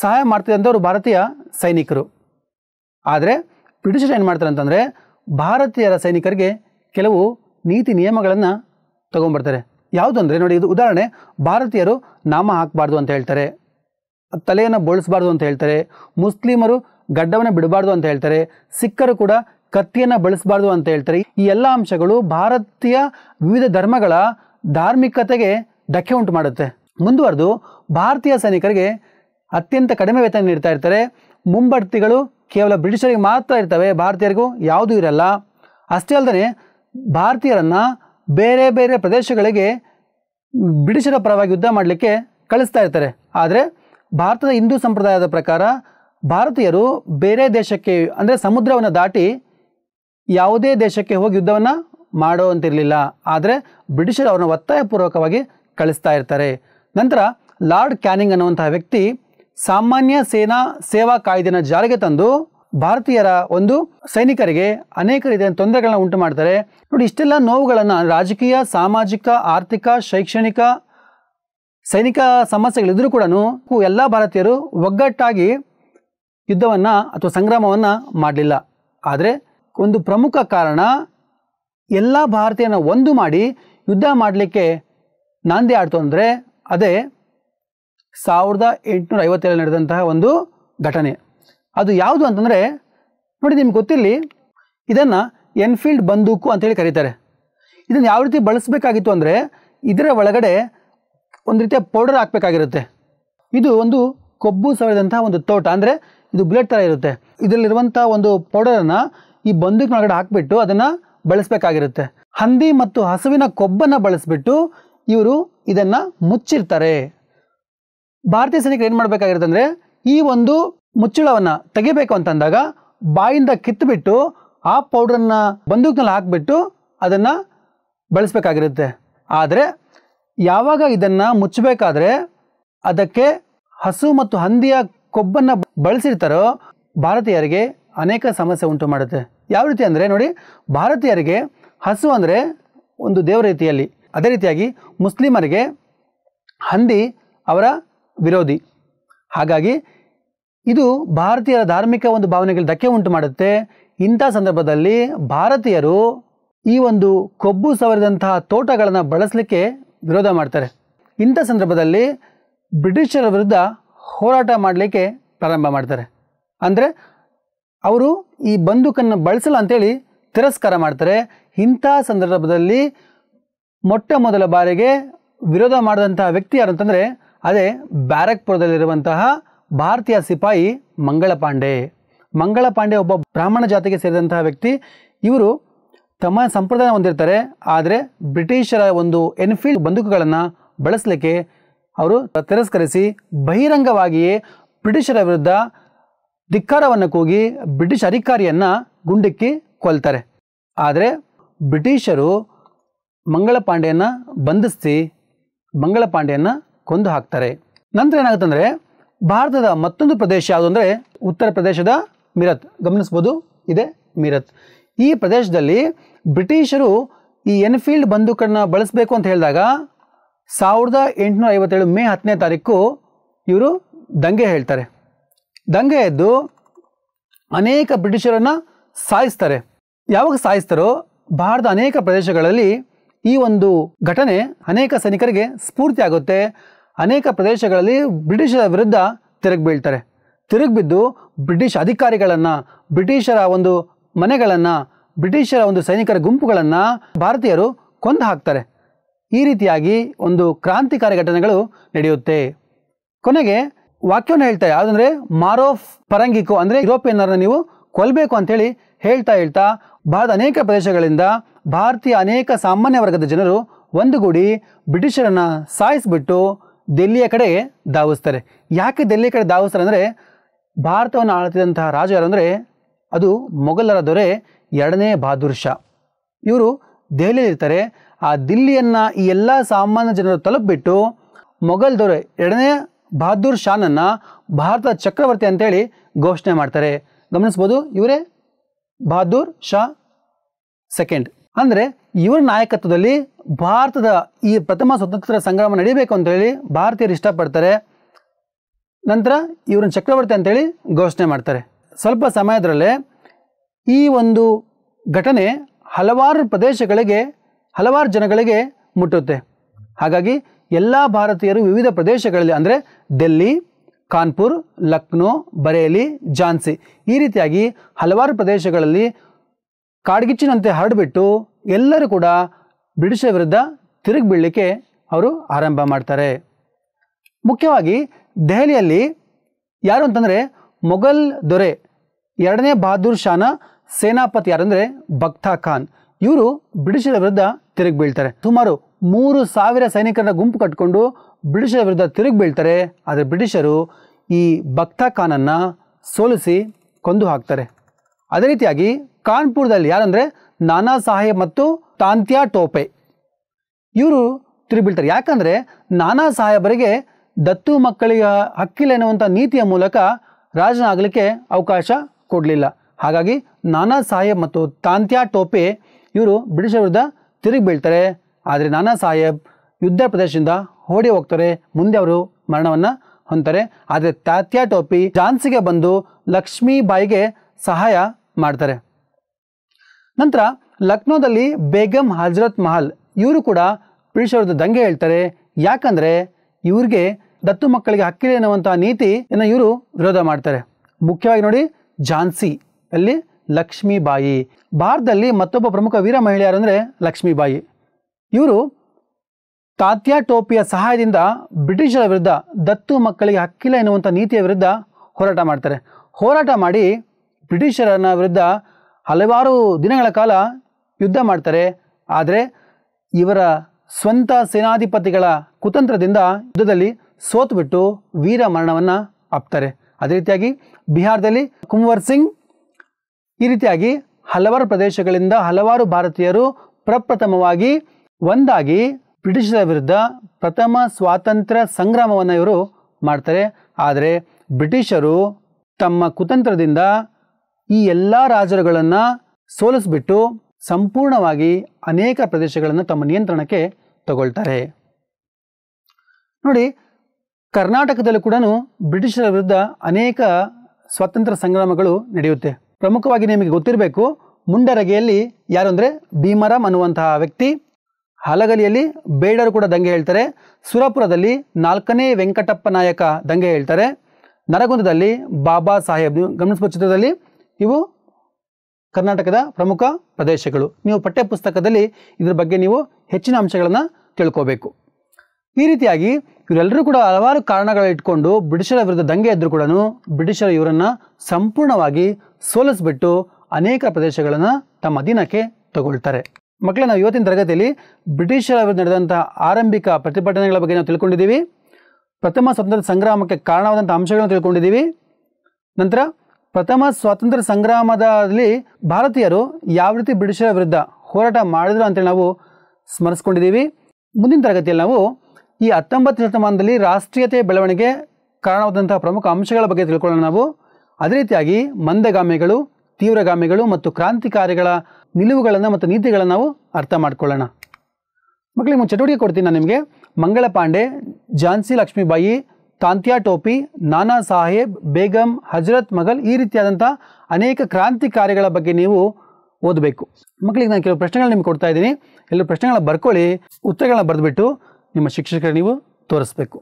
[SPEAKER 1] ಸಹಾಯ ಮಾಡ್ತಿದ್ದಂಥವ್ರು ಭಾರತೀಯ ಸೈನಿಕರು ಆದರೆ ಬ್ರಿಟಿಷರು ಏನು ಮಾಡ್ತಾರೆ ಅಂತಂದರೆ ಭಾರತೀಯರ ಸೈನಿಕರಿಗೆ ಕೆಲವು ನೀತಿ ನಿಯಮಗಳನ್ನು ತಗೊಂಬರ್ತಾರೆ ಯಾವುದು ಅಂದರೆ ನೋಡಿ ಇದು ಉದಾಹರಣೆ ಭಾರತೀಯರು ನಾಮ ಹಾಕಬಾರ್ದು ಅಂತ ಹೇಳ್ತಾರೆ ತಲೆಯನ್ನು ಬೋಳಿಸಬಾರ್ದು ಅಂತ ಹೇಳ್ತಾರೆ ಮುಸ್ಲಿಮರು ಗಡ್ಡವನ್ನು ಬಿಡಬಾರ್ದು ಅಂತ ಹೇಳ್ತಾರೆ ಸಿಖ್ಖರು ಕೂಡ ಕತ್ತಿಯನ್ನು ಬಳಸಬಾರ್ದು ಅಂತ ಹೇಳ್ತಾರೆ ಈ ಎಲ್ಲ ಅಂಶಗಳು ಭಾರತೀಯ ವಿವಿಧ ಧರ್ಮಗಳ ಧಾರ್ಮಿಕತೆಗೆ ಧಕ್ಕೆ ಉಂಟು ಮಾಡುತ್ತೆ ಮುಂದುವರೆದು ಭಾರತೀಯ ಸೈನಿಕರಿಗೆ ಅತ್ಯಂತ ಕಡಿಮೆ ವೇತನ ನೀಡ್ತಾ ಇರ್ತಾರೆ ಮುಂಬಡ್ತಿಗಳು ಕೇವಲ ಬ್ರಿಟಿಷರಿಗೆ ಮಾತ್ರ ಇರ್ತವೆ ಭಾರತೀಯರಿಗೂ ಯಾವುದೂ ಇರಲ್ಲ ಅಷ್ಟೇ ಅಲ್ಲದೆ ಭಾರತೀಯರನ್ನು ಬೇರೆ ಬೇರೆ ಪ್ರದೇಶಗಳಿಗೆ ಬ್ರಿಟಿಷರ ಪರವಾಗಿ ಯುದ್ಧ ಮಾಡಲಿಕ್ಕೆ ಕಳಿಸ್ತಾ ಇರ್ತಾರೆ ಆದರೆ ಭಾರತದ ಹಿಂದೂ ಸಂಪ್ರದಾಯದ ಪ್ರಕಾರ ಭಾರತೀಯರು ಬೇರೆ ದೇಶಕ್ಕೆ ಅಂದರೆ ಸಮುದ್ರವನ್ನು ದಾಟಿ ಯಾವುದೇ ದೇಶಕ್ಕೆ ಹೋಗಿ ಯುದ್ಧವನ್ನು ಮಾಡುವಂತಿರಲಿಲ್ಲ ಆದರೆ ಬ್ರಿಟಿಷರು ಒತ್ತಾಯ ಒತ್ತಾಯಪೂರ್ವಕವಾಗಿ ಕಳಿಸ್ತಾ ಇರ್ತಾರೆ ನಂತರ ಲಾರ್ಡ್ ಕ್ಯಾನಿಂಗ್ ಅನ್ನುವಂತಹ ವ್ಯಕ್ತಿ ಸಾಮಾನ್ಯ ಸೇನಾ ಸೇವಾ ಕಾಯ್ದೆನ ಜಾರಿಗೆ ತಂದು ಭಾರತೀಯರ ಒಂದು ಸೈನಿಕರಿಗೆ ಅನೇಕ ರೀತಿಯ ತೊಂದರೆಗಳನ್ನ ಉಂಟು ಮಾಡ್ತಾರೆ ನೋಡಿ ಇಷ್ಟೆಲ್ಲ ನೋವುಗಳನ್ನು ರಾಜಕೀಯ ಸಾಮಾಜಿಕ ಆರ್ಥಿಕ ಶೈಕ್ಷಣಿಕ ಸೈನಿಕ ಸಮಸ್ಯೆಗಳಿದ್ರೂ ಕೂಡ ಎಲ್ಲ ಭಾರತೀಯರು ಒಗ್ಗಟ್ಟಾಗಿ ಯುದ್ಧವನ್ನು ಅಥವಾ ಸಂಗ್ರಾಮವನ್ನು ಮಾಡಲಿಲ್ಲ ಆದರೆ ಒಂದು ಪ್ರಮುಖ ಕಾರಣ ಎಲ್ಲ ಭಾರತೀಯನ ಒಂದು ಮಾಡಿ ಯುದ್ಧ ಮಾಡಲಿಕ್ಕೆ ನಾಂದಿ ಆಡ್ತು ಅಂದರೆ ಅದೇ ಸಾವಿರದ ಎಂಟುನೂರ ಐವತ್ತೇಳು ನಡೆದಂತಹ ಒಂದು ಘಟನೆ ಅದು ಯಾವುದು ಅಂತಂದರೆ ನೋಡಿ ನಿಮ್ಗೆ ಗೊತ್ತಿರಲಿ ಇದನ್ನು ಎನ್ಫೀಲ್ಡ್ ಬಂದೂಕು ಅಂತೇಳಿ ಕರೀತಾರೆ ಇದನ್ನು ಯಾವ ರೀತಿ ಬಳಸಬೇಕಾಗಿತ್ತು ಅಂದರೆ ಇದರ ಒಳಗಡೆ ಒಂದು ರೀತಿಯ ಪೌಡರ್ ಹಾಕಬೇಕಾಗಿರುತ್ತೆ ಇದು ಒಂದು ಕೊಬ್ಬು ಸವೆದಂಥ ಒಂದು ತೋಟ ಅಂದರೆ ಇದು ಬುಲೆಟ್ ಥರ ಇರುತ್ತೆ ಇದರಲ್ಲಿರುವಂಥ ಒಂದು ಪೌಡರನ್ನು ಈ ಬಂದೂಕಿನೊಳಗಡೆ ಹಾಕಿಬಿಟ್ಟು ಅದನ್ನು ಬಳಸಬೇಕಾಗಿರುತ್ತೆ ಹಂದಿ ಮತ್ತು ಹಸುವಿನ ಕೊಬ್ಬನ್ನು ಬಳಸಿಬಿಟ್ಟು ಇವರು ಇದನ್ನು ಮುಚ್ಚಿರ್ತಾರೆ ಭಾರತೀಯ ಸೈನಿಕರು ಏನು ಮಾಡಬೇಕಾಗಿರುತ್ತೆ ಅಂದರೆ ಈ ಒಂದು ಮುಚ್ಚಳವನ್ನು ತೆಗಿಬೇಕು ಅಂತಂದಾಗ ಬಾಯಿಂದ ಕಿತ್ತುಬಿಟ್ಟು ಆ ಪೌಡ್ರನ್ನ ಬಂದೂಕ್ನಲ್ಲಿ ಹಾಕಿಬಿಟ್ಟು ಅದನ್ನು ಬಳಸಬೇಕಾಗಿರುತ್ತೆ ಆದರೆ ಯಾವಾಗ ಇದನ್ನು ಮುಚ್ಚಬೇಕಾದ್ರೆ ಅದಕ್ಕೆ ಹಸು ಮತ್ತು ಹಂದಿಯ ಕೊಬ್ಬನ್ನು ಬಳಸಿರ್ತಾರೋ ಭಾರತೀಯರಿಗೆ ಅನೇಕ ಸಮಸ್ಯೆ ಉಂಟು ಮಾಡುತ್ತೆ ಯಾವ ರೀತಿ ಅಂದರೆ ನೋಡಿ ಭಾರತೀಯರಿಗೆ ಹಸು ಅಂದರೆ ಒಂದು ದೇವರ ರೀತಿಯಲ್ಲಿ ಅದೇ ರೀತಿಯಾಗಿ ಮುಸ್ಲಿಮರಿಗೆ ಹಂದಿ ಅವರ ವಿರೋಧಿ ಹಾಗಾಗಿ ಇದು ಭಾರತೀಯರ ಧಾರ್ಮಿಕ ಒಂದು ಭಾವನೆಗಳು ಧಕ್ಕೆ ಉಂಟು ಮಾಡುತ್ತೆ ಇಂಥ ಸಂದರ್ಭದಲ್ಲಿ ಭಾರತೀಯರು ಈ ಒಂದು ಕೊಬ್ಬು ಸವರಿದಂತಹ ತೋಟಗಳನ್ನು ಬಳಸಲಿಕ್ಕೆ ವಿರೋಧ ಮಾಡ್ತಾರೆ ಇಂಥ ಸಂದರ್ಭದಲ್ಲಿ ಬ್ರಿಟಿಷರ ವಿರುದ್ಧ ಹೋರಾಟ ಮಾಡಲಿಕ್ಕೆ ಪ್ರಾರಂಭ ಮಾಡ್ತಾರೆ ಅಂದರೆ ಅವರು ಈ ಬಂದೂಕನ್ನು ಬಳಸಲ್ಲ ಅಂತೇಳಿ ತಿರಸ್ಕಾರ ಮಾಡ್ತಾರೆ ಇಂಥ ಸಂದರ್ಭದಲ್ಲಿ ಮೊಟ್ಟ ಮೊದಲ ಬಾರಿಗೆ ವಿರೋಧ ಮಾಡಿದಂತಹ ವ್ಯಕ್ತಿ ಯಾರು ಅಂತಂದರೆ ಅದೇ ಬ್ಯಾರಕ್ಪುರದಲ್ಲಿರುವಂತಹ ಭಾರತೀಯ ಸಿಪಾಯಿ ಮಂಗಳ ಪಾಂಡೆ ಮಂಗಳ ಪಾಂಡೆ ಒಬ್ಬ ಬ್ರಾಹ್ಮಣ ಜಾತಿಗೆ ಸೇರಿದಂತಹ ವ್ಯಕ್ತಿ ಇವರು ತಮ್ಮ ಸಂಪ್ರದಾಯ ಹೊಂದಿರ್ತಾರೆ ಆದರೆ ಬ್ರಿಟಿಷರ ಒಂದು ಎನ್ಫೀಲ್ಡ್ ಬಂದೂಕುಗಳನ್ನು ಬಳಸಲಿಕ್ಕೆ ಅವರು ತಿರಸ್ಕರಿಸಿ ಬಹಿರಂಗವಾಗಿಯೇ ಬ್ರಿಟಿಷರ ವಿರುದ್ಧ ಧಿಕ್ಕಾರವನ್ನು ಕೂಗಿ ಬ್ರಿಟಿಷ್ ಅಧಿಕಾರಿಯನ್ನು ಗುಂಡಿಕ್ಕಿ ಕೊಲ್ತಾರೆ ಆದರೆ ಬ್ರಿಟಿಷರು ಮಂಗಳ ಪಾಂಡೆಯನ್ನು ಬಂಧಿಸಿ ಮಂಗಳ ಪಾಂಡೆಯನ್ನು ಕೊಂದು ಹಾಕ್ತಾರೆ ನಂತರ ಏನಾಗುತ್ತಂದರೆ ಭಾರತದ ಮತ್ತೊಂದು ಪ್ರದೇಶ ಯಾವುದು ಅಂದರೆ ಉತ್ತರ ಪ್ರದೇಶದ ಮಿರತ್ ಗಮನಿಸ್ಬೋದು ಇದೆ ಮಿರತ್ ಈ ಪ್ರದೇಶದಲ್ಲಿ ಬ್ರಿಟಿಷರು ಈ ಎನ್ಫೀಲ್ಡ್ ಬಂದೂಕನ್ನು ಬಳಸಬೇಕು ಅಂತ ಹೇಳಿದಾಗ ಸಾವಿರದ ಎಂಟುನೂರ ಐವತ್ತೇಳು ಮೇ ಹತ್ತನೇ ತಾರೀಕು ಇವರು ದಂಗೆ ಹೇಳ್ತಾರೆ ದಂಗೆ ಎದ್ದು ಅನೇಕ ಬ್ರಿಟಿಷರನ್ನು ಸಾಯಿಸ್ತಾರೆ ಯಾವಾಗ ಸಾಯಿಸ್ತಾರೋ ಭಾರತದ ಅನೇಕ ಪ್ರದೇಶಗಳಲ್ಲಿ ಈ ಒಂದು ಘಟನೆ ಅನೇಕ ಸೈನಿಕರಿಗೆ ಸ್ಫೂರ್ತಿ ಆಗುತ್ತೆ ಅನೇಕ ಪ್ರದೇಶಗಳಲ್ಲಿ ಬ್ರಿಟಿಷರ ವಿರುದ್ಧ ತಿರುಗಿ ತಿರುಗಿಬೀಳ್ತಾರೆ ತಿರುಗಿಬಿದ್ದು ಬ್ರಿಟಿಷ್ ಅಧಿಕಾರಿಗಳನ್ನು ಬ್ರಿಟಿಷರ ಒಂದು ಮನೆಗಳನ್ನು ಬ್ರಿಟಿಷರ ಒಂದು ಸೈನಿಕರ ಗುಂಪುಗಳನ್ನು ಭಾರತೀಯರು ಕೊಂದು ಹಾಕ್ತಾರೆ ಈ ರೀತಿಯಾಗಿ ಒಂದು ಕ್ರಾಂತಿಕಾರಿ ಘಟನೆಗಳು ನಡೆಯುತ್ತೆ ಕೊನೆಗೆ ವಾಕ್ಯವನ್ನು ಹೇಳ್ತಾರೆ ಯಾವುದಂದರೆ ಮಾರೋಫ್ ಪರಂಗಿಕೋ ಅಂದರೆ ಯುರೋಪಿಯನ್ನರನ್ನು ನೀವು ಕೊಲ್ಲಬೇಕು ಅಂತೇಳಿ ಹೇಳ್ತಾ ಹೇಳ್ತಾ ಭಾರತ ಅನೇಕ ಪ್ರದೇಶಗಳಿಂದ ಭಾರತೀಯ ಅನೇಕ ಸಾಮಾನ್ಯ ವರ್ಗದ ಜನರು ಒಂದುಗೂಡಿ ಬ್ರಿಟಿಷರನ್ನು ಸಾಯಿಸಿಬಿಟ್ಟು ದೆಲ್ಲಿಯ ಕಡೆ ಧಾವಿಸ್ತಾರೆ ಯಾಕೆ ದೆಲ್ಲಿಯ ಕಡೆ ಧಾವಿಸ್ತಾರೆ ಅಂದರೆ ಭಾರತವನ್ನು ಆಳ್ತಿದಂತಹ ರಾಜ ಯಾರು ಅಂದರೆ ಅದು ಮೊಘಲರ ದೊರೆ ಎರಡನೇ ಬಹದ್ದೂರ್ ಶಾ ಇವರು ದೆಹಲಿಯಲ್ಲಿರ್ತಾರೆ ಆ ದಿಲ್ಲಿಯನ್ನು ಈ ಎಲ್ಲ ಸಾಮಾನ್ಯ ಜನರು ತಲುಪಿಬಿಟ್ಟು ಮೊಘಲ್ ದೊರೆ ಎರಡನೇ ಬಹದ್ದೂರ್ ಶಾನನ್ನು ಭಾರತ ಚಕ್ರವರ್ತಿ ಅಂತೇಳಿ ಘೋಷಣೆ ಮಾಡ್ತಾರೆ ಗಮನಿಸ್ಬೋದು ಇವರೇ ಬಹದ್ದೂರ್ ಶಾ ಸೆಕೆಂಡ್ ಅಂದರೆ ಇವರ ನಾಯಕತ್ವದಲ್ಲಿ ಭಾರತದ ಈ ಪ್ರಥಮ ಸ್ವತಂತ್ರ ಸಂಗ್ರಾಮ ನಡೀಬೇಕು ಅಂತೇಳಿ ಭಾರತೀಯರು ಇಷ್ಟಪಡ್ತಾರೆ ನಂತರ ಇವರನ್ನ ಚಕ್ರವರ್ತಿ ಅಂತೇಳಿ ಘೋಷಣೆ ಮಾಡ್ತಾರೆ ಸ್ವಲ್ಪ ಸಮಯದರಲ್ಲೇ ಈ ಒಂದು ಘಟನೆ ಹಲವಾರು ಪ್ರದೇಶಗಳಿಗೆ ಹಲವಾರು ಜನಗಳಿಗೆ ಮುಟ್ಟುತ್ತೆ ಹಾಗಾಗಿ ಎಲ್ಲ ಭಾರತೀಯರು ವಿವಿಧ ಪ್ರದೇಶಗಳಲ್ಲಿ ಅಂದರೆ ಡೆಲ್ಲಿ ಕಾನ್ಪುರ್ ಲಕ್ನೋ ಬರೇಲಿ ಝಾನ್ಸಿ ಈ ರೀತಿಯಾಗಿ ಹಲವಾರು ಪ್ರದೇಶಗಳಲ್ಲಿ ಕಾಡ್ಗಿಚ್ಚಿನಂತೆ ಹರಡಿಬಿಟ್ಟು ಎಲ್ಲರೂ ಕೂಡ ಬ್ರಿಟಿಷರ ವಿರುದ್ಧ ತಿರುಗಿ ಬೀಳಲಿಕ್ಕೆ ಅವರು ಆರಂಭ ಮಾಡ್ತಾರೆ ಮುಖ್ಯವಾಗಿ ದೆಹಲಿಯಲ್ಲಿ ಯಾರು ಅಂತಂದರೆ ಮೊಘಲ್ ದೊರೆ ಎರಡನೇ ಬಹದ್ದೂರ್ ಶಾನ ಸೇನಾಪತಿ ಯಾರಂದರೆ ಬಕ್ತಾ ಖಾನ್ ಇವರು ಬ್ರಿಟಿಷರ ವಿರುದ್ಧ ತಿರುಗಿ ಬೀಳ್ತಾರೆ ಸುಮಾರು ಮೂರು ಸಾವಿರ ಸೈನಿಕರನ್ನ ಗುಂಪು ಕಟ್ಕೊಂಡು ಬ್ರಿಟಿಷರ ವಿರುದ್ಧ ತಿರುಗಿ ಬೀಳ್ತಾರೆ ಆದರೆ ಬ್ರಿಟಿಷರು ಈ ಬಕ್ತಾ ಖಾನನ್ನು ಸೋಲಿಸಿ ಕೊಂದು ಹಾಕ್ತಾರೆ ಅದೇ ರೀತಿಯಾಗಿ ಕಾನ್ಪುರದಲ್ಲಿ ಯಾರಂದರೆ ನಾನಾ ಸಾಹೇಬ್ ಮತ್ತು ತಾಂತ್ಯಾ ಟೋಪೆ ಇವರು ತಿರುಗಿಬೀಳ್ತಾರೆ ಯಾಕಂದರೆ ನಾನಾ ಸಾಹೇಬರಿಗೆ ದತ್ತು ಮಕ್ಕಳಿಗೆ ಹಕ್ಕಿಲ್ಲ ನೀತಿಯ ಮೂಲಕ ರಾಜನಾಗಲಿಕ್ಕೆ ಅವಕಾಶ ಕೊಡಲಿಲ್ಲ ಹಾಗಾಗಿ ನಾನಾ ಸಾಹೇಬ್ ಮತ್ತು ತಾಂತ್ಯಾ ಟೋಪೆ ಇವರು ಬ್ರಿಟಿಷರ ವಿರುದ್ಧ ತಿರುಗಿ ಬೀಳ್ತಾರೆ ಆದರೆ ನಾನಾ ಸಾಹೇಬ್ ಯುದ್ಧ ಪ್ರದೇಶದಿಂದ ಓಡಿ ಹೋಗ್ತಾರೆ ಮುಂದೆ ಅವರು ಮರಣವನ್ನು ಹೊಂತಾರೆ ಆದರೆ ತಾತ್ಯಾ ಟೋಪಿ ಝಾನ್ಸಿಗೆ ಬಂದು ಲಕ್ಷ್ಮೀಬಾಯಿಗೆ ಸಹಾಯ ಮಾಡ್ತಾರೆ ನಂತರ ಲಕ್ನೋದಲ್ಲಿ ಬೇಗಂ ಹಜರತ್ ಮಹಲ್ ಇವರು ಕೂಡ ಬ್ರಿಟಿಷರದ್ದು ದಂಗೆ ಹೇಳ್ತಾರೆ ಯಾಕಂದರೆ ಇವ್ರಿಗೆ ದತ್ತು ಮಕ್ಕಳಿಗೆ ಹಕ್ಕಿಲ್ಲ ಎನ್ನುವಂಥ ನೀತಿಯನ್ನು ಇವರು ವಿರೋಧ ಮಾಡ್ತಾರೆ ಮುಖ್ಯವಾಗಿ ನೋಡಿ ಝಾನ್ಸಿ ಅಲ್ಲಿ ಲಕ್ಷ್ಮೀಬಾಯಿ ಭಾರತದಲ್ಲಿ ಮತ್ತೊಬ್ಬ ಪ್ರಮುಖ ವೀರ ಮಹಿಳೆಯರು ಅಂದರೆ ಲಕ್ಷ್ಮೀಬಾಯಿ ಇವರು ತಾತ್ಯಾ ಟೋಪಿಯ ಸಹಾಯದಿಂದ ಬ್ರಿಟಿಷರ ವಿರುದ್ಧ ದತ್ತು ಮಕ್ಕಳಿಗೆ ಹಕ್ಕಿಲ್ಲ ಎನ್ನುವಂಥ ನೀತಿಯ ವಿರುದ್ಧ ಹೋರಾಟ ಮಾಡ್ತಾರೆ ಹೋರಾಟ ಮಾಡಿ ಬ್ರಿಟಿಷರನ್ನ ವಿರುದ್ಧ ಹಲವಾರು ದಿನಗಳ ಕಾಲ ಯುದ್ಧ ಮಾಡ್ತಾರೆ ಆದರೆ ಇವರ ಸ್ವಂತ ಸೇನಾಧಿಪತಿಗಳ ಕುತಂತ್ರದಿಂದ ಯುದ್ಧದಲ್ಲಿ ಸೋತುಬಿಟ್ಟು ವೀರ ಮರಣವನ್ನು ಅಪ್ತಾರೆ ಅದೇ ರೀತಿಯಾಗಿ ಬಿಹಾರದಲ್ಲಿ ಕುಂವರ್ ಸಿಂಗ್ ಈ ರೀತಿಯಾಗಿ ಹಲವಾರು ಪ್ರದೇಶಗಳಿಂದ ಹಲವಾರು ಭಾರತೀಯರು ಪ್ರಪ್ರಥಮವಾಗಿ ಒಂದಾಗಿ ಬ್ರಿಟಿಷರ ವಿರುದ್ಧ ಪ್ರಥಮ ಸ್ವಾತಂತ್ರ್ಯ ಸಂಗ್ರಾಮವನ್ನು ಇವರು ಮಾಡ್ತಾರೆ ಆದರೆ ಬ್ರಿಟಿಷರು ತಮ್ಮ ಕುತಂತ್ರದಿಂದ ಈ ಎಲ್ಲ ರಾಜರುಗಳನ್ನು ಸೋಲಿಸ್ಬಿಟ್ಟು ಸಂಪೂರ್ಣವಾಗಿ ಅನೇಕ ಪ್ರದೇಶಗಳನ್ನು ತಮ್ಮ ನಿಯಂತ್ರಣಕ್ಕೆ ತಗೊಳ್ತಾರೆ ನೋಡಿ ಕರ್ನಾಟಕದಲ್ಲೂ ಕೂಡ ಬ್ರಿಟಿಷರ ವಿರುದ್ಧ ಅನೇಕ ಸ್ವಾತಂತ್ರ್ಯ ಸಂಗ್ರಾಮಗಳು ನಡೆಯುತ್ತೆ ಪ್ರಮುಖವಾಗಿ ನಿಮಗೆ ಗೊತ್ತಿರಬೇಕು ಮುಂಡರಗೆಯಲ್ಲಿ ಯಾರು ಅಂದರೆ ಭೀಮರಾಮ್ ಅನ್ನುವಂತಹ ವ್ಯಕ್ತಿ ಹಲಗಲಿಯಲ್ಲಿ ಬೇಡರು ಕೂಡ ದಂಗೆ ಹೇಳ್ತಾರೆ ಸುರಪುರದಲ್ಲಿ ನಾಲ್ಕನೇ ವೆಂಕಟಪ್ಪ ನಾಯಕ ದಂಗೆ ಹೇಳ್ತಾರೆ ನರಗುಂದದಲ್ಲಿ ಬಾಬಾ ಸಾಹೇಬ್ ಗಮನಿಸಬಹುದು ಚಿತ್ರದಲ್ಲಿ ಇವು ಕರ್ನಾಟಕದ ಪ್ರಮುಖ ಪ್ರದೇಶಗಳು ನೀವು ಪಠ್ಯಪುಸ್ತಕದಲ್ಲಿ ಇದರ ಬಗ್ಗೆ ನೀವು ಹೆಚ್ಚಿನ ಅಂಶಗಳನ್ನು ತಿಳ್ಕೋಬೇಕು ಈ ರೀತಿಯಾಗಿ ಇವರೆಲ್ಲರೂ ಕೂಡ ಹಲವಾರು ಕಾರಣಗಳ ಇಟ್ಕೊಂಡು ಬ್ರಿಟಿಷರ ವಿರುದ್ಧ ದಂಗೆ ಎದ್ದರೂ ಕೂಡ ಬ್ರಿಟಿಷರು ಇವರನ್ನು ಸಂಪೂರ್ಣವಾಗಿ ಸೋಲಿಸ್ಬಿಟ್ಟು ಅನೇಕ ಪ್ರದೇಶಗಳನ್ನು ತಮ್ಮ ಅಧೀನಕ್ಕೆ ತಗೊಳ್ತಾರೆ ಮಕ್ಕಳೇ ನಾವು ಇವತ್ತಿನ ತರಗತಿಯಲ್ಲಿ ಬ್ರಿಟಿಷರ ವಿರುದ್ಧ ನಡೆದಂತಹ ಆರಂಭಿಕ ಪ್ರತಿಭಟನೆಗಳ ಬಗ್ಗೆ ನಾವು ತಿಳ್ಕೊಂಡಿದ್ದೀವಿ ಪ್ರಥಮ ಸ್ವತಂತ್ರ ಸಂಗ್ರಾಮಕ್ಕೆ ಕಾರಣವಾದಂಥ ಅಂಶಗಳನ್ನು ತಿಳ್ಕೊಂಡಿದ್ದೀವಿ ನಂತರ ಪ್ರಥಮ ಸ್ವಾತಂತ್ರ್ಯ ಸಂಗ್ರಾಮದಲ್ಲಿ ಭಾರತೀಯರು ಯಾವ ರೀತಿ ಬ್ರಿಟಿಷರ ವಿರುದ್ಧ ಹೋರಾಟ ಮಾಡಿದ್ರು ಅಂತೇಳಿ ನಾವು ಸ್ಮರಿಸ್ಕೊಂಡಿದ್ದೀವಿ ಮುಂದಿನ ತರಗತಿಯಲ್ಲಿ ನಾವು ಈ ಹತ್ತೊಂಬತ್ತನೇ ಶತಮಾನದಲ್ಲಿ ರಾಷ್ಟ್ರೀಯತೆ ಬೆಳವಣಿಗೆ ಕಾರಣವಾದಂತಹ ಪ್ರಮುಖ ಅಂಶಗಳ ಬಗ್ಗೆ ತಿಳ್ಕೊಳ್ಳೋಣ ನಾವು ಅದೇ ರೀತಿಯಾಗಿ ಮಂದಗಾಮಿಗಳು ತೀವ್ರಗಾಮಿಗಳು ಮತ್ತು ಕ್ರಾಂತಿಕಾರಿಗಳ ನಿಲುವುಗಳನ್ನು ಮತ್ತು ನೀತಿಗಳನ್ನು ನಾವು ಅರ್ಥ ಮಾಡಿಕೊಳ್ಳೋಣ ಮಕ್ಕಳಿಗೆ ಚಟುವಟಿಕೆ ಕೊಡ್ತೀನಿ ನಾನು ನಿಮಗೆ ಮಂಗಳ ಪಾಂಡೆ ಝಾನ್ಸಿ ಲಕ್ಷ್ಮೀಬಾಯಿ ತಾಂತ್ಯಾ ಟೋಪಿ ನಾನಾ ಸಾಹೇಬ್ ಬೇಗಂ ಹಜರತ್ ಮಗಲ್ ಈ ರೀತಿಯಾದಂಥ ಅನೇಕ ಕ್ರಾಂತಿಕಾರಿಗಳ ಬಗ್ಗೆ ನೀವು ಓದಬೇಕು ಮಕ್ಕಳಿಗೆ ನಾನು ಕೆಲವು ಪ್ರಶ್ನೆಗಳನ್ನ ನಿಮ್ಗೆ ಕೊಡ್ತಾ ಇದ್ದೀನಿ ಎಲ್ಲರೂ ಪ್ರಶ್ನೆಗಳನ್ನ ಬರ್ಕೊಳ್ಳಿ ಉತ್ತರಗಳನ್ನ ಬರೆದುಬಿಟ್ಟು ನಿಮ್ಮ ಶಿಕ್ಷಕರು ನೀವು ತೋರಿಸ್ಬೇಕು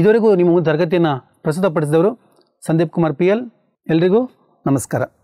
[SPEAKER 1] ಇದುವರೆಗೂ ನಿಮ್ಮ ತರಗತಿಯನ್ನು ಪ್ರಸ್ತುತಪಡಿಸಿದವರು ಸಂದೀಪ್ ಕುಮಾರ್ ಪಿ ಎಲ್ ಎಲ್ರಿಗೂ ನಮಸ್ಕಾರ